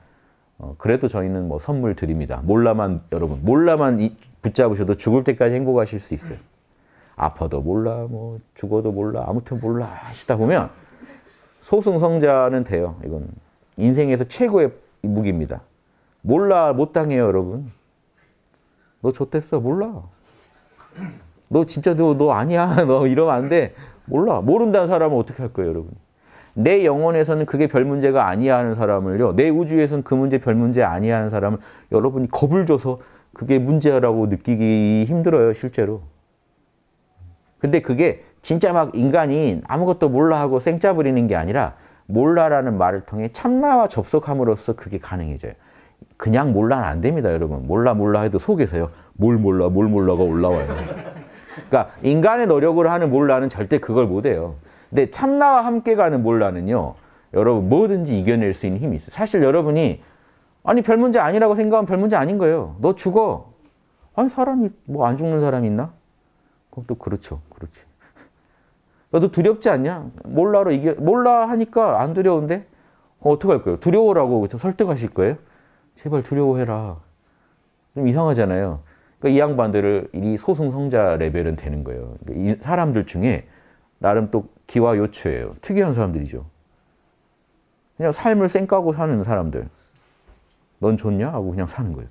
A: 어, 그래도 저희는 뭐 선물 드립니다. 몰라만 여러분 몰라만 이, 붙잡으셔도 죽을 때까지 행복하실 수 있어요. 아파도 몰라 뭐 죽어도 몰라 아무튼 몰라 하시다 보면 소승성자는 돼요. 이건 인생에서 최고의 무기입니다. 몰라, 못 당해요, 여러분. 너 좋댔어, 몰라. 너 진짜 너, 너 아니야. 너 이러면 안 돼. 몰라. 모른다는 사람은 어떻게 할 거예요, 여러분? 내 영혼에서는 그게 별 문제가 아니야 하는 사람을요. 내 우주에서는 그 문제 별 문제 아니야 하는 사람을 여러분이 겁을 줘서 그게 문제라고 느끼기 힘들어요, 실제로. 근데 그게 진짜 막 인간이 아무것도 몰라 하고 생짜 부리는 게 아니라 몰라라는 말을 통해 참나와 접속함으로써 그게 가능해져요. 그냥 몰라는 안 됩니다, 여러분. 몰라 몰라 해도 속에서요. 뭘 몰라 뭘 몰라가 올라와요. 그러니까 인간의 노력을 하는 몰라는 절대 그걸 못 해요. 근데 참나와 함께 가는 몰라는요. 여러분 뭐든지 이겨낼 수 있는 힘이 있어요. 사실 여러분이 아니 별 문제 아니라고 생각하면 별 문제 아닌 거예요. 너 죽어. 아니 사람이 뭐 안 죽는 사람 있나? 그것도 그렇죠. 그렇지. 너도 두렵지 않냐? 몰라로 이겨 몰라 하니까 안 두려운데 어, 어떡할 거예요? 두려워라고 설득하실 거예요? 제발 두려워해라. 좀 이상하잖아요. 그러니까 이 양반들을 이 소승성자 레벨은 되는 거예요. 그 사람들 중에 나름 또 기와 요추예요. 특이한 사람들이죠. 그냥 삶을 쌩까고 사는 사람들. 넌 좋냐? 하고 그냥 사는 거예요.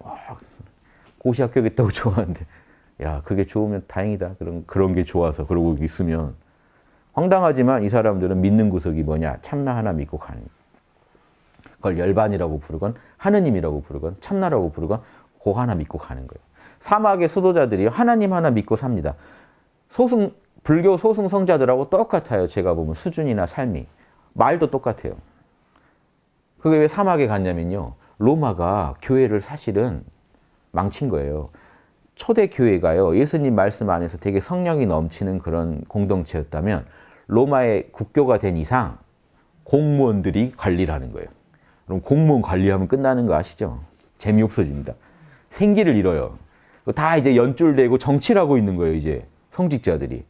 A: 와, 고시합격했다고 좋아하는데. 야, 그게 좋으면 다행이다. 그런, 그런 게 좋아서 그러고 있으면. 황당하지만 이 사람들은 믿는 구석이 뭐냐? 참나 하나 믿고 가는 거예요. 그걸 열반이라고 부르건 하느님이라고 부르건 참나라고 부르건 고 하나 믿고 가는 거예요. 사막의 수도자들이 하나님 하나 믿고 삽니다. 소승 불교 소승 성자들하고 똑같아요. 제가 보면 수준이나 삶이 말도 똑같아요. 그게 왜 사막에 갔냐면요. 로마가 교회를 사실은 망친 거예요. 초대 교회가요. 예수님 말씀 안에서 되게 성령이 넘치는 그런 공동체였다면 로마의 국교가 된 이상 공무원들이 관리를 는 거예요. 그럼 공무원 관리하면 끝나는 거 아시죠? 재미없어집니다. 생기를 잃어요. 다 이제 연줄되고 정치를 하고 있는 거예요, 이제. 성직자들이.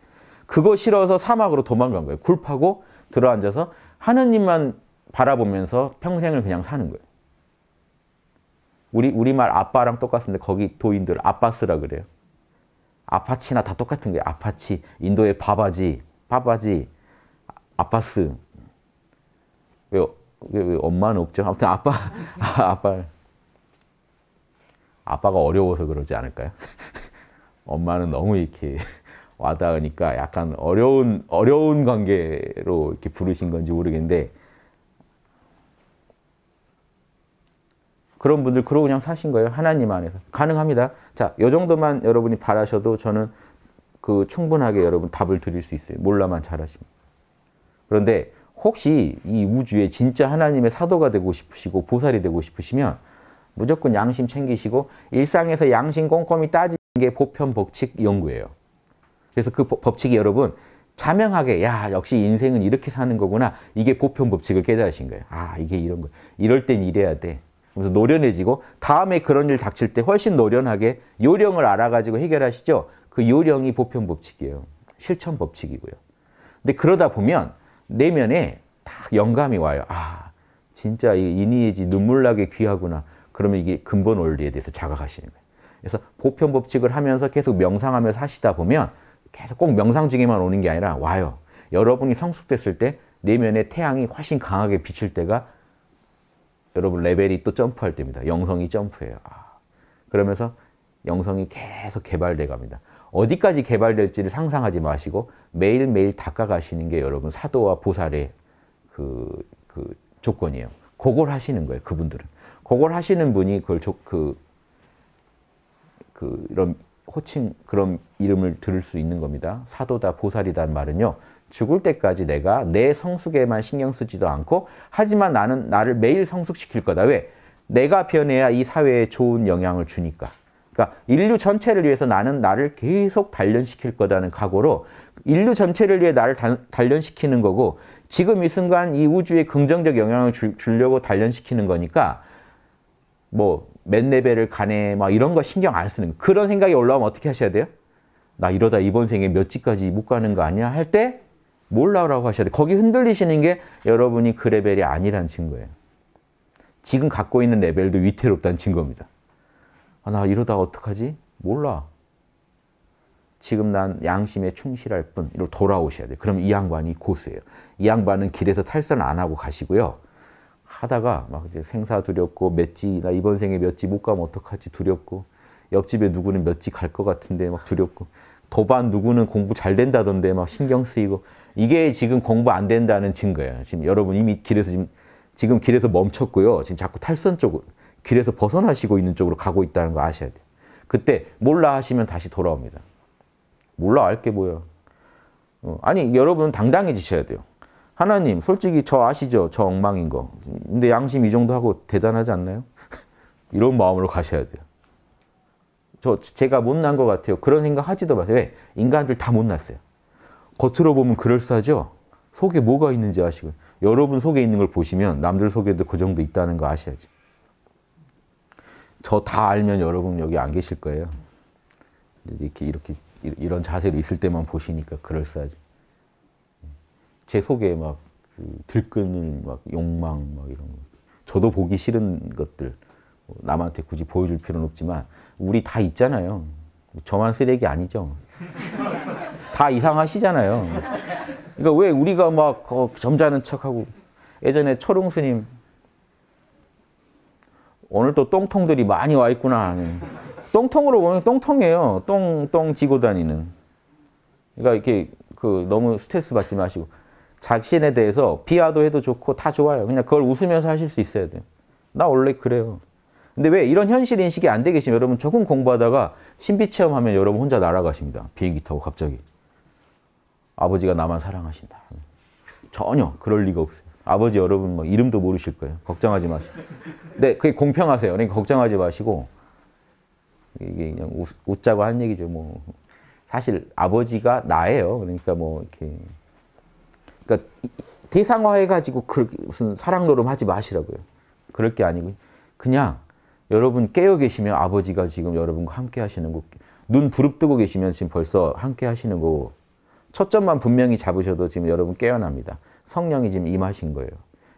A: 그거 싫어서 사막으로 도망간 거예요. 굴파고 들어앉아서 하느님만 바라보면서 평생을 그냥 사는 거예요. 우리, 우리말 아빠랑 똑같은데 거기 도인들 아빠스라 그래요. 아파치나 다 똑같은 거예요. 아파치, 인도의 바바지, 바바지, 아파스. 왜요? 엄마는 없죠. 아무튼 아빠, 아빠, 아빠가 어려워서 그러지 않을까요? 엄마는 너무 이렇게 와닿으니까 약간 어려운 어려운 관계로 이렇게 부르신 건지 모르겠는데 그런 분들 그러고 그냥 사신 거예요. 하나님 안에서 가능합니다. 자, 요 정도만 여러분이 바라셔도 저는 그 충분하게 여러분 답을 드릴 수 있어요. 몰라만 잘하시면. 그런데 혹시 이 우주에 진짜 하나님의 사도가 되고 싶으시고 보살이 되고 싶으시면 무조건 양심 챙기시고 일상에서 양심 꼼꼼히 따지는 게 보편 법칙 연구예요. 그래서 그 법칙이 여러분 자명하게 야 역시 인생은 이렇게 사는 거구나 이게 보편 법칙을 깨달으신 거예요. 아 이게 이런 거 이럴 땐 이래야 돼. 그래서 노련해지고 다음에 그런 일 닥칠 때 훨씬 노련하게 요령을 알아가지고 해결하시죠. 그 요령이 보편 법칙이에요. 실천 법칙이고요. 근데 그러다 보면 내면에 딱 영감이 와요. 아, 진짜 이니에지 눈물나게 귀하구나. 그러면 이게 근본 원리에 대해서 자각하시는 거예요. 그래서 보편 법칙을 하면서 계속 명상하면서 하시다 보면 계속 꼭 명상 중에만 오는 게 아니라 와요. 여러분이 성숙됐을 때 내면의 태양이 훨씬 강하게 비칠 때가 여러분 레벨이 또 점프할 때입니다. 영성이 점프해요. 아, 그러면서 영성이 계속 개발돼 갑니다. 어디까지 개발될지를 상상하지 마시고 매일매일 닦아가시는 게 여러분 사도와 보살의 그, 그 조건이에요. 그걸 하시는 거예요, 그분들은. 그걸 하시는 분이 그걸 조, 그, 그, 이런 호칭, 그런 이름을 들을 수 있는 겁니다. 사도다, 보살이란 말은요, 죽을 때까지 내가 내 성숙에만 신경 쓰지도 않고, 하지만 나는 나를 매일 성숙시킬 거다. 왜? 내가 변해야 이 사회에 좋은 영향을 주니까. 그러니까 인류 전체를 위해서 나는 나를 계속 단련시킬 거다는 각오로 인류 전체를 위해 나를 단, 단련시키는 거고 지금 이 순간 이 우주에 긍정적 영향을 주, 주려고 단련시키는 거니까 뭐 몇 레벨을 가네 막 이런 거 신경 안 쓰는 거. 그런 생각이 올라오면 어떻게 하셔야 돼요? 나 이러다 이번 생에 몇 지까지 못 가는 거 아니야? 할 때 몰라라고 하셔야 돼요. 거기 흔들리시는 게 여러분이 그 레벨이 아니라는 증거예요. 지금 갖고 있는 레벨도 위태롭다는 증거입니다. 아, 나 이러다 어떡하지? 몰라. 지금 난 양심에 충실할 뿐. 이걸 돌아오셔야 돼요. 그럼 이 양반이 고수예요. 이 양반은 길에서 탈선 안 하고 가시고요. 하다가 막 이제 생사 두렵고 몇지 나 이번 생에 몇 지 못 가면 어떡하지 두렵고 옆집에 누구는 몇 지 갈 것 같은데 막 두렵고 도반 누구는 공부 잘 된다던데 막 신경 쓰이고 이게 지금 공부 안 된다는 증거예요. 지금 여러분 이미 길에서 지금 지금 길에서 멈췄고요. 지금 자꾸 탈선 쪽으로 길에서 벗어나시고 있는 쪽으로 가고 있다는 거 아셔야 돼요. 그때 몰라 하시면 다시 돌아옵니다. 몰라 알 게 뭐야. 어, 아니 여러분 당당해지셔야 돼요. 하나님 솔직히 저 아시죠? 저 엉망인 거. 근데 양심 이 정도 하고 대단하지 않나요? 이런 마음으로 가셔야 돼요. 저 제가 못난 것 같아요. 그런 생각 하지도 마세요. 왜? 인간들 다 못났어요. 겉으로 보면 그럴싸하죠? 속에 뭐가 있는지 아시고 여러분 속에 있는 걸 보시면 남들 속에도 그 정도 있다는 거 아셔야지. 저 다 알면 여러분 여기 안 계실 거예요. 이렇게 이렇게 이런 자세로 있을 때만 보시니까 그럴싸하지. 제 속에 막 그 들끓는 막 욕망 막 이런 거. 저도 보기 싫은 것들 뭐 남한테 굳이 보여줄 필요는 없지만 우리 다 있잖아요. 저만 쓰레기 아니죠. 다 이상하시잖아요. 그러니까 왜 우리가 막 어, 점잖은 척하고 예전에 철웅 스님 오늘 또 똥통들이 많이 와 있구나. 하는. 똥통으로 보면 똥통이에요. 똥똥 지고 다니는. 그러니까 이렇게 그 너무 스트레스 받지 마시고 자신에 대해서 비하도 해도 좋고 다 좋아요. 그냥 그걸 웃으면서 하실 수 있어야 돼요. 나 원래 그래요. 근데 왜 이런 현실 인식이 안돼 계시면 여러분 조금 공부하다가 신비 체험하면 여러분 혼자 날아가십니다. 비행기 타고 갑자기. 아버지가 나만 사랑하신다. 전혀 그럴 리가 없어요. 아버지 여러분 뭐 이름도 모르실 거예요. 걱정하지 마시고. 네, 그게 공평하세요. 그러니까 걱정하지 마시고 이게 그냥 웃, 웃자고 하는 얘기죠. 뭐 사실 아버지가 나예요. 그러니까 뭐 이렇게 그러니까 대상화해 가지고 그렇게 무슨 사랑 노름하지 마시라고요. 그럴 게 아니고 그냥 여러분 깨어 계시면 아버지가 지금 여러분과 함께 하시는 거, 눈 부릅뜨고 계시면 지금 벌써 함께 하시는 거, 초점만 분명히 잡으셔도 지금 여러분 깨어납니다. 성령이 지금 임하신 거예요.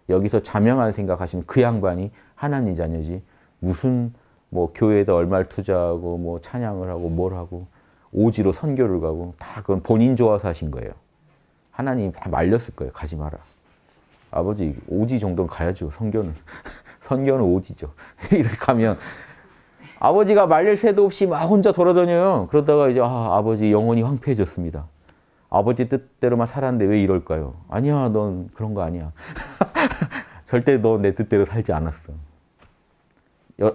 A: 여기서 자명한 생각하시면 그 양반이 하나님 자녀지 무슨 뭐 교회에다 얼마를 투자하고 뭐 찬양을 하고 뭘 하고 오지로 선교를 가고 다 그건 본인 좋아서 하신 거예요. 하나님이 다 말렸을 거예요. 가지 마라. 아버지 오지 정도는 가야죠. 선교는 선교는 오지죠. 이렇게 가면 아버지가 말릴 새도 없이 막 혼자 돌아다녀요. 그러다가 이제 아, 아버지 영혼이 황폐해졌습니다. 아버지 뜻대로만 살았는데 왜 이럴까요? 아니야, 넌 그런 거 아니야. 절대 너 내 뜻대로 살지 않았어.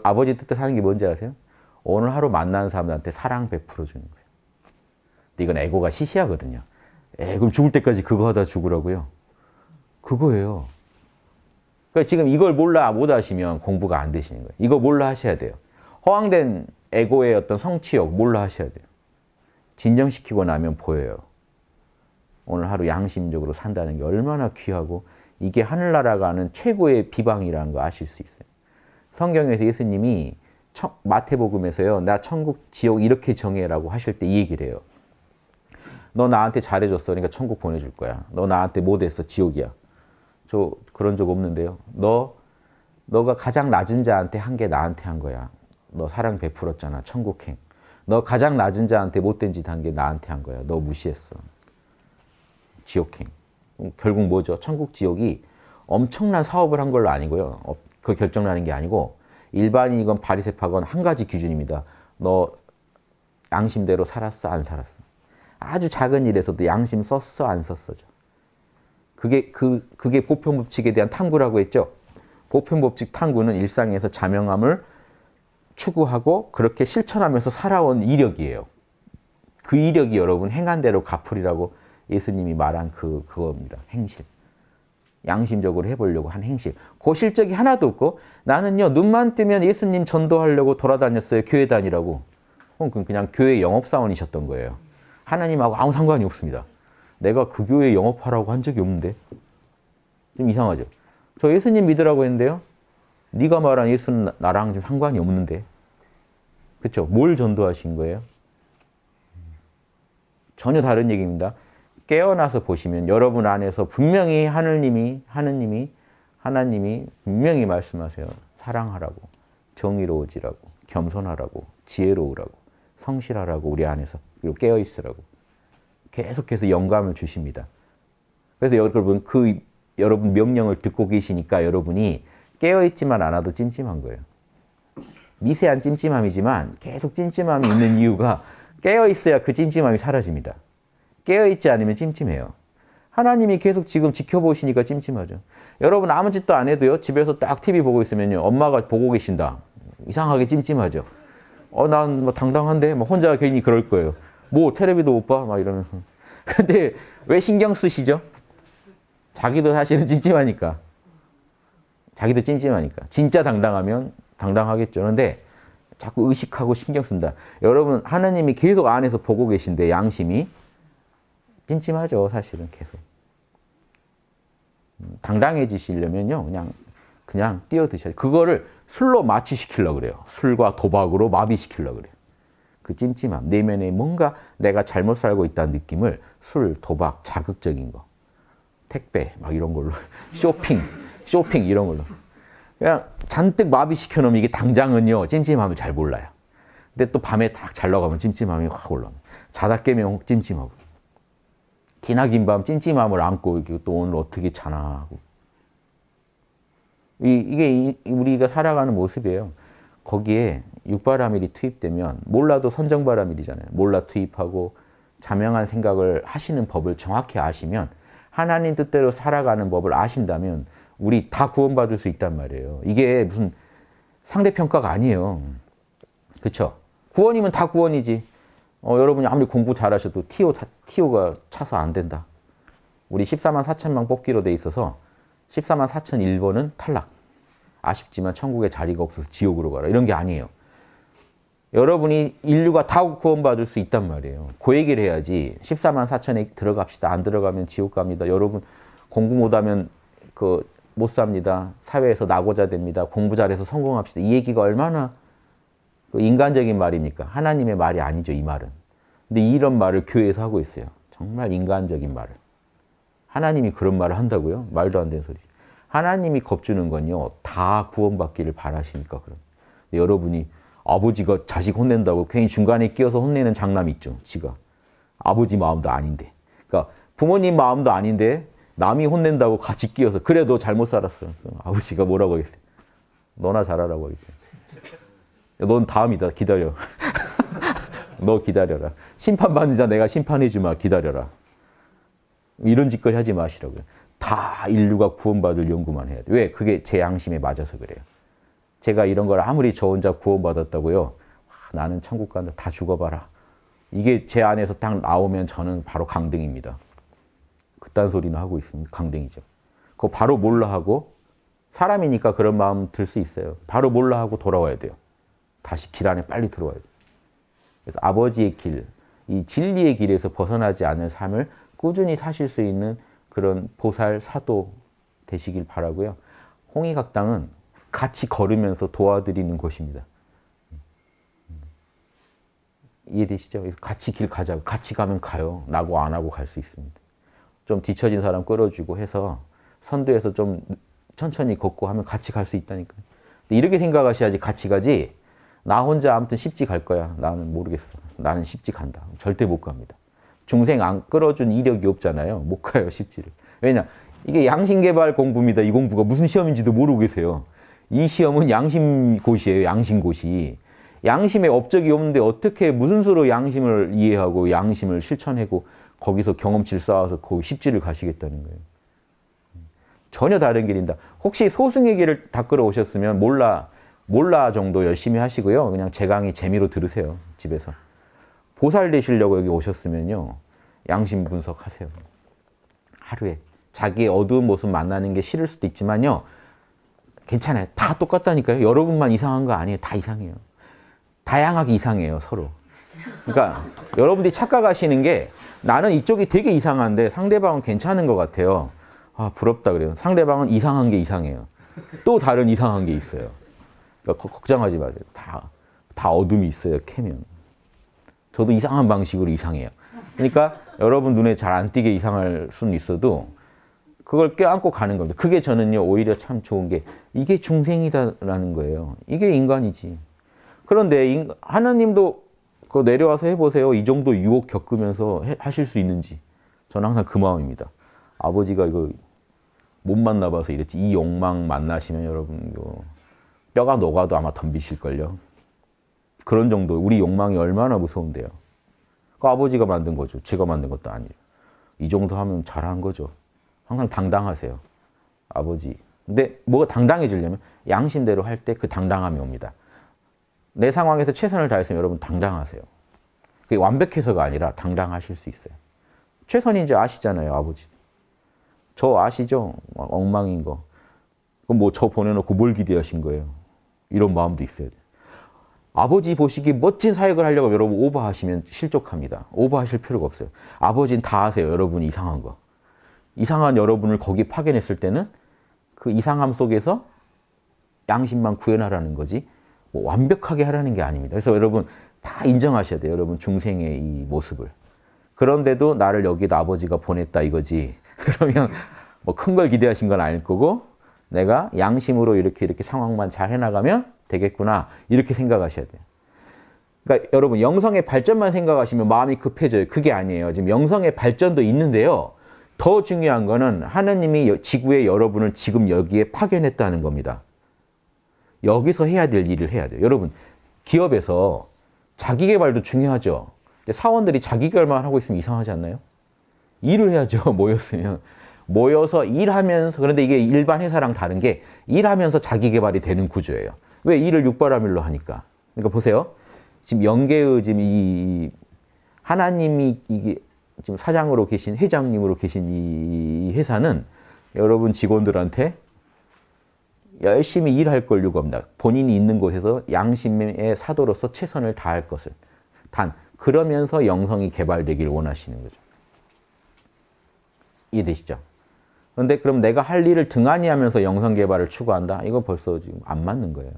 A: 아버지 뜻대로 사는 게 뭔지 아세요? 오늘 하루 만나는 사람들한테 사랑 베풀어 주는 거예요. 근데 이건 에고가 시시하거든요. 에, 그럼 죽을 때까지 그거 하다 죽으라고요? 그거예요. 그러니까 지금 이걸 몰라 못 하시면 공부가 안 되시는 거예요. 이거 몰라 하셔야 돼요. 허황된 에고의 어떤 성취욕 몰라 하셔야 돼요. 진정시키고 나면 보여요. 오늘 하루 양심적으로 산다는 게 얼마나 귀하고 이게 하늘나라 가는 최고의 비방이라는 거 아실 수 있어요. 성경에서 예수님이 마태복음에서요. 나 천국 지옥 이렇게 정해라고 하실 때 이 얘기를 해요. 너 나한테 잘해줬어. 그러니까 천국 보내줄 거야. 너 나한테 못했어. 뭐 지옥이야. 저 그런 적 없는데요. 너 너가 가장 낮은 자한테 한 게 나한테 한 거야. 너 사랑 베풀었잖아. 천국행. 너 가장 낮은 자한테 못된 짓 한 게 나한테 한 거야. 너 무시했어. 지옥행. 결국 뭐죠? 천국 지옥이 엄청난 사업을 한 걸로 아니고요. 그 결정을 하는 게 아니고 일반인이건 바리새파건한 가지 기준입니다. 너 양심대로 살았어 안 살았어? 아주 작은 일에서도 양심 썼어 안 썼어죠. 그게 그 그게 보편 법칙에 대한 탐구라고 했죠. 보편 법칙 탐구는 일상에서 자명함을 추구하고 그렇게 실천하면서 살아온 이력이에요. 그 이력이 여러분 행한 대로 갚으리라고 예수님이 말한 그 그겁니다. 행실. 양심적으로 해보려고 한 행실. 그 실적이 하나도 없고 나는요 눈만 뜨면 예수님 전도하려고 돌아다녔어요. 교회 다니라고. 그럼 그냥 교회 영업사원이셨던 거예요. 하나님하고 아무 상관이 없습니다. 내가 그 교회 영업하라고 한 적이 없는데 좀 이상하죠. 저 예수님 믿으라고 했는데요. 네가 말한 예수는 나랑 좀 상관이 없는데 그렇죠? 뭘 전도하신 거예요? 전혀 다른 얘기입니다. 깨어나서 보시면 여러분 안에서 분명히 하느님이 하느님이 하나님이 분명히 말씀하세요. 사랑하라고, 정의로워지라고, 겸손하라고, 지혜로우라고, 성실하라고 우리 안에서 그리고 깨어 있으라고 계속해서 영감을 주십니다. 그래서 여러분 그 여러분 명령을 듣고 계시니까 여러분이 깨어 있지만 않아도 찜찜한 거예요. 미세한 찜찜함이지만 계속 찜찜함이 있는 이유가 깨어 있어야 그 찜찜함이 사라집니다. 깨어있지 않으면 찜찜해요. 하나님이 계속 지금 지켜보시니까 찜찜하죠. 여러분 아무 짓도 안 해도요. 집에서 딱 TV 보고 있으면요. 엄마가 보고 계신다. 이상하게 찜찜하죠. 어, 난 뭐 당당한데? 뭐 혼자 괜히 그럴 거예요. 뭐, 테레비도 못 봐? 막 이러면서. 근데 왜 신경 쓰시죠? 자기도 사실은 찜찜하니까. 자기도 찜찜하니까. 진짜 당당하면 당당하겠죠. 그런데 자꾸 의식하고 신경 쓴다. 여러분, 하나님이 계속 안에서 보고 계신데, 양심이. 찜찜하죠, 사실은 계속. 음, 당당해지시려면요, 그냥, 그냥 뛰어드셔야 그거를 술로 마취시키려 그래요. 술과 도박으로 마비시키려 그래요. 그 찜찜함, 내면에 뭔가 내가 잘못 살고 있다는 느낌을 술, 도박, 자극적인 거, 택배, 막 이런 걸로, 쇼핑, 쇼핑 이런 걸로. 그냥 잔뜩 마비시켜 놓으면 이게 당장은요, 찜찜함을 잘 몰라요. 근데 또 밤에 딱잘 나가면 찜찜함이 확 올라옵니다. 자다 깨면 찜찜하고. 기나긴 밤 찜찜함을 안고 또 오늘 어떻게 자나 하고. 이, 이게 이, 우리가 살아가는 모습이에요. 거기에 육바라밀이 투입되면 몰라도 선정바라밀이잖아요. 몰라 투입하고 자명한 생각을 하시는 법을 정확히 아시면 하나님 뜻대로 살아가는 법을 아신다면 우리 다 구원받을 수 있단 말이에요. 이게 무슨 상대평가가 아니에요. 그렇죠? 구원이면 다 구원이지. 어, 여러분이 아무리 공부 잘하셔도 TO, TO가 차서 안 된다. 우리 14만 4천만 뽑기로 돼 있어서 14만 4천 1번은 탈락. 아쉽지만 천국에 자리가 없어서 지옥으로 가라. 이런 게 아니에요. 여러분이 인류가 다 구원받을 수 있단 말이에요. 그 얘기를 해야지 14만 4천에 들어갑시다. 안 들어가면 지옥 갑니다. 여러분 공부 못하면 그못 삽니다. 사회에서 낙오자 됩니다. 공부 잘해서 성공합시다. 이 얘기가 얼마나 그 인간적인 말입니까? 하나님의 말이 아니죠, 이 말은. 근데 이런 말을 교회에서 하고 있어요. 정말 인간적인 말을. 하나님이 그런 말을 한다고요? 말도 안 되는 소리. 하나님이 겁주는 건요, 다 구원받기를 바라시니까 그런. 여러분이 아버지가 자식 혼낸다고 괜히 중간에 끼어서 혼내는 장남 있죠, 지가. 아버지 마음도 아닌데. 그러니까 부모님 마음도 아닌데 남이 혼낸다고 같이 끼어서 그래 너 잘못 살았어. 아버지가 뭐라고 하겠어요. 너나 잘하라고 하겠어요. 넌 다음이다. 기다려. 너 기다려라. 심판받는 자 내가 심판해 주마. 기다려라. 이런 짓거리 하지 마시라고요. 다 인류가 구원받을 연구만 해야 돼. 왜? 그게 제 양심에 맞아서 그래요. 제가 이런 걸 아무리 저 혼자 구원받았다고요. 나는 천국 간다. 다 죽어봐라. 이게 제 안에서 딱 나오면 저는 바로 강등입니다. 그딴 소리는 하고 있습니다. 강등이죠. 그거 바로 몰라 하고 사람이니까 그런 마음 들 수 있어요. 바로 몰라 하고 돌아와야 돼요. 다시 길 안에 빨리 들어와야 돼요. 그래서 아버지의 길, 이 진리의 길에서 벗어나지 않을 삶을 꾸준히 사실 수 있는 그런 보살 사도 되시길 바라고요. 홍의각당은 같이 걸으면서 도와드리는 곳입니다. 음. 이해되시죠? 같이 길 가자고 같이 가면 가요. 나고 안 하고 갈 수 있습니다. 좀 뒤처진 사람 끌어주고 해서 선도에서 좀 천천히 걷고 하면 같이 갈 수 있다니까요. 이렇게 생각하셔야지 같이 가지 나 혼자 아무튼 십지 갈 거야. 나는 모르겠어. 나는 십지 간다. 절대 못 갑니다. 중생 안 끌어준 이력이 없잖아요. 못 가요, 십지를. 왜냐? 이게 양심개발 공부입니다. 이 공부가 무슨 시험인지도 모르고 계세요. 이 시험은 양심고시예요. 양심고시. 양심에 업적이 없는데 어떻게 무슨 수로 양심을 이해하고 양심을 실천하고 거기서 경험치를 쌓아서 그 십지를 가시겠다는 거예요. 전혀 다른 길입니다. 혹시 소승의 길을 다 끌어오셨으면 몰라. 몰라 정도 열심히 하시고요. 그냥 제 강의 재미로 들으세요. 집에서. 보살 되시려고 여기 오셨으면요. 양심 분석하세요. 하루에. 자기의 어두운 모습 만나는 게 싫을 수도 있지만요. 괜찮아요. 다 똑같다니까요. 여러분만 이상한 거 아니에요. 다 이상해요. 다양하게 이상해요, 서로. 그러니까 여러분들이 착각하시는 게 나는 이쪽이 되게 이상한데 상대방은 괜찮은 것 같아요. 아, 부럽다 그래요. 상대방은 이상한 게 이상해요. 또 다른 이상한 게 있어요. 그러니까 걱정하지 마세요. 다, 다 어둠이 있어요, 캐면. 저도 이상한 방식으로 이상해요. 그러니까 여러분 눈에 잘 안 띄게 이상할 수는 있어도 그걸 껴안고 가는 겁니다. 그게 저는요, 오히려 참 좋은 게 이게 중생이다라는 거예요. 이게 인간이지. 그런데 하나님도 그 내려와서 해보세요. 이 정도 유혹 겪으면서 해, 하실 수 있는지. 저는 항상 그 마음입니다. 아버지가 이거 못 만나봐서 이랬지. 이 욕망 만나시면 여러분, 이거 뼈가 녹아도 아마 덤비실걸요. 그런 정도 우리 욕망이 얼마나 무서운데요. 그 아버지가 만든 거죠. 제가 만든 것도 아니에요. 이 정도 하면 잘한 거죠. 항상 당당하세요. 아버지. 근데 뭐가 당당해지려면 양심대로 할 때 그 당당함이 옵니다. 내 상황에서 최선을 다해서 여러분 당당하세요. 그게 완벽해서가 아니라 당당하실 수 있어요. 최선인지 아시잖아요, 아버지. 저 아시죠? 엉망인 거. 그뭐저 보내놓고 뭘 기대하신 거예요? 이런 마음도 있어야 돼요. 아버지 보시기 멋진 사역을 하려고 여러분 오버하시면 실족합니다. 오버하실 필요가 없어요. 아버지는 다 아세요. 여러분이 이상한 거. 이상한 여러분을 거기 파견했을 때는 그 이상함 속에서 양심만 구현하라는 거지 뭐 완벽하게 하라는 게 아닙니다. 그래서 여러분 다 인정하셔야 돼요. 여러분 중생의 이 모습을. 그런데도 나를 여기다 아버지가 보냈다 이거지. 그러면 뭐 큰 걸 기대하신 건 아닐 거고 내가 양심으로 이렇게 이렇게 상황만 잘 해나가면 되겠구나 이렇게 생각하셔야 돼요. 그러니까 여러분 영성의 발전만 생각하시면 마음이 급해져요. 그게 아니에요. 지금 영성의 발전도 있는데요. 더 중요한 거는 하나님이 지구에 여러분을 지금 여기에 파견했다는 겁니다. 여기서 해야 될 일을 해야 돼요. 여러분 기업에서 자기개발도 중요하죠. 사원들이 자기개발만 하고 있으면 이상하지 않나요? 일을 해야죠. 모였으면. 모여서 일하면서 그런데 이게 일반 회사랑 다른 게 일하면서 자기 개발이 되는 구조예요. 왜 일을 육바라밀로 하니까. 그러니까 보세요. 지금 영계의 지금 이 하나님이 이게 지금 사장으로 계신 회장님으로 계신 이 회사는 여러분 직원들한테 열심히 일할 걸 요구합니다. 본인이 있는 곳에서 양심의 사도로서 최선을 다할 것을. 단 그러면서 영성이 개발되기 원하시는 거죠. 이해되시죠? 그런데 그럼 내가 할 일을 등한히 하면서 영성 개발을 추구한다? 이거 벌써 지금 안 맞는 거예요.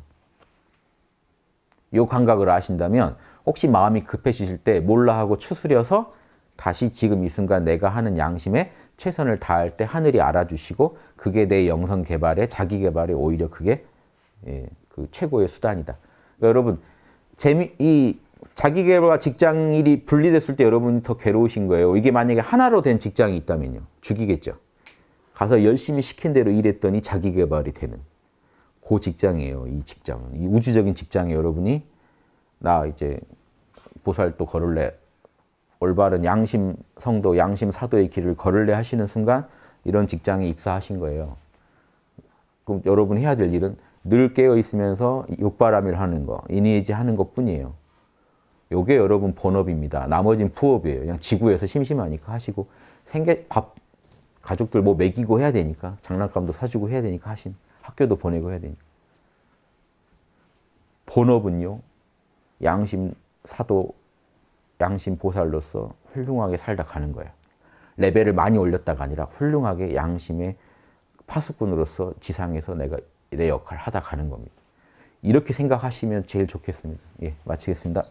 A: 요 감각을 아신다면 혹시 마음이 급해지실 때 몰라 하고 추스려서 다시 지금 이 순간 내가 하는 양심에 최선을 다할 때 하늘이 알아주시고 그게 내 영성 개발에 자기 개발에 오히려 그게 예, 그 최고의 수단이다. 그러니까 여러분 재미 이 자기 개발과 직장 일이 분리됐을 때 여러분이 더 괴로우신 거예요. 이게 만약에 하나로 된 직장이 있다면요. 죽이겠죠. 가서 열심히 시킨 대로 일했더니 자기 개발이 되는 그 직장이에요. 이 직장은 이 우주적인 직장에 여러분이 나 이제 보살도 걸을래 올바른 양심 성도, 양심 사도의 길을 걸을래 하시는 순간 이런 직장에 입사하신 거예요. 그럼 여러분 해야 될 일은 늘 깨어 있으면서 욕바람일 하는 거, 인니지 하는 것 뿐이에요. 요게 여러분 본업입니다. 나머진 부업이에요. 그냥 지구에서 심심하니까 하시고 생계 밥 가족들 뭐 먹이고 해야 되니까 장난감도 사주고 해야 되니까 하신 학교도 보내고 해야 되니까 본업은요 양심 사도 양심 보살로서 훌륭하게 살다 가는 거예요 레벨을 많이 올렸다가 아니라 훌륭하게 양심의 파수꾼으로서 지상에서 내가 내 역할을 하다 가는 겁니다 이렇게 생각하시면 제일 좋겠습니다 예 마치겠습니다.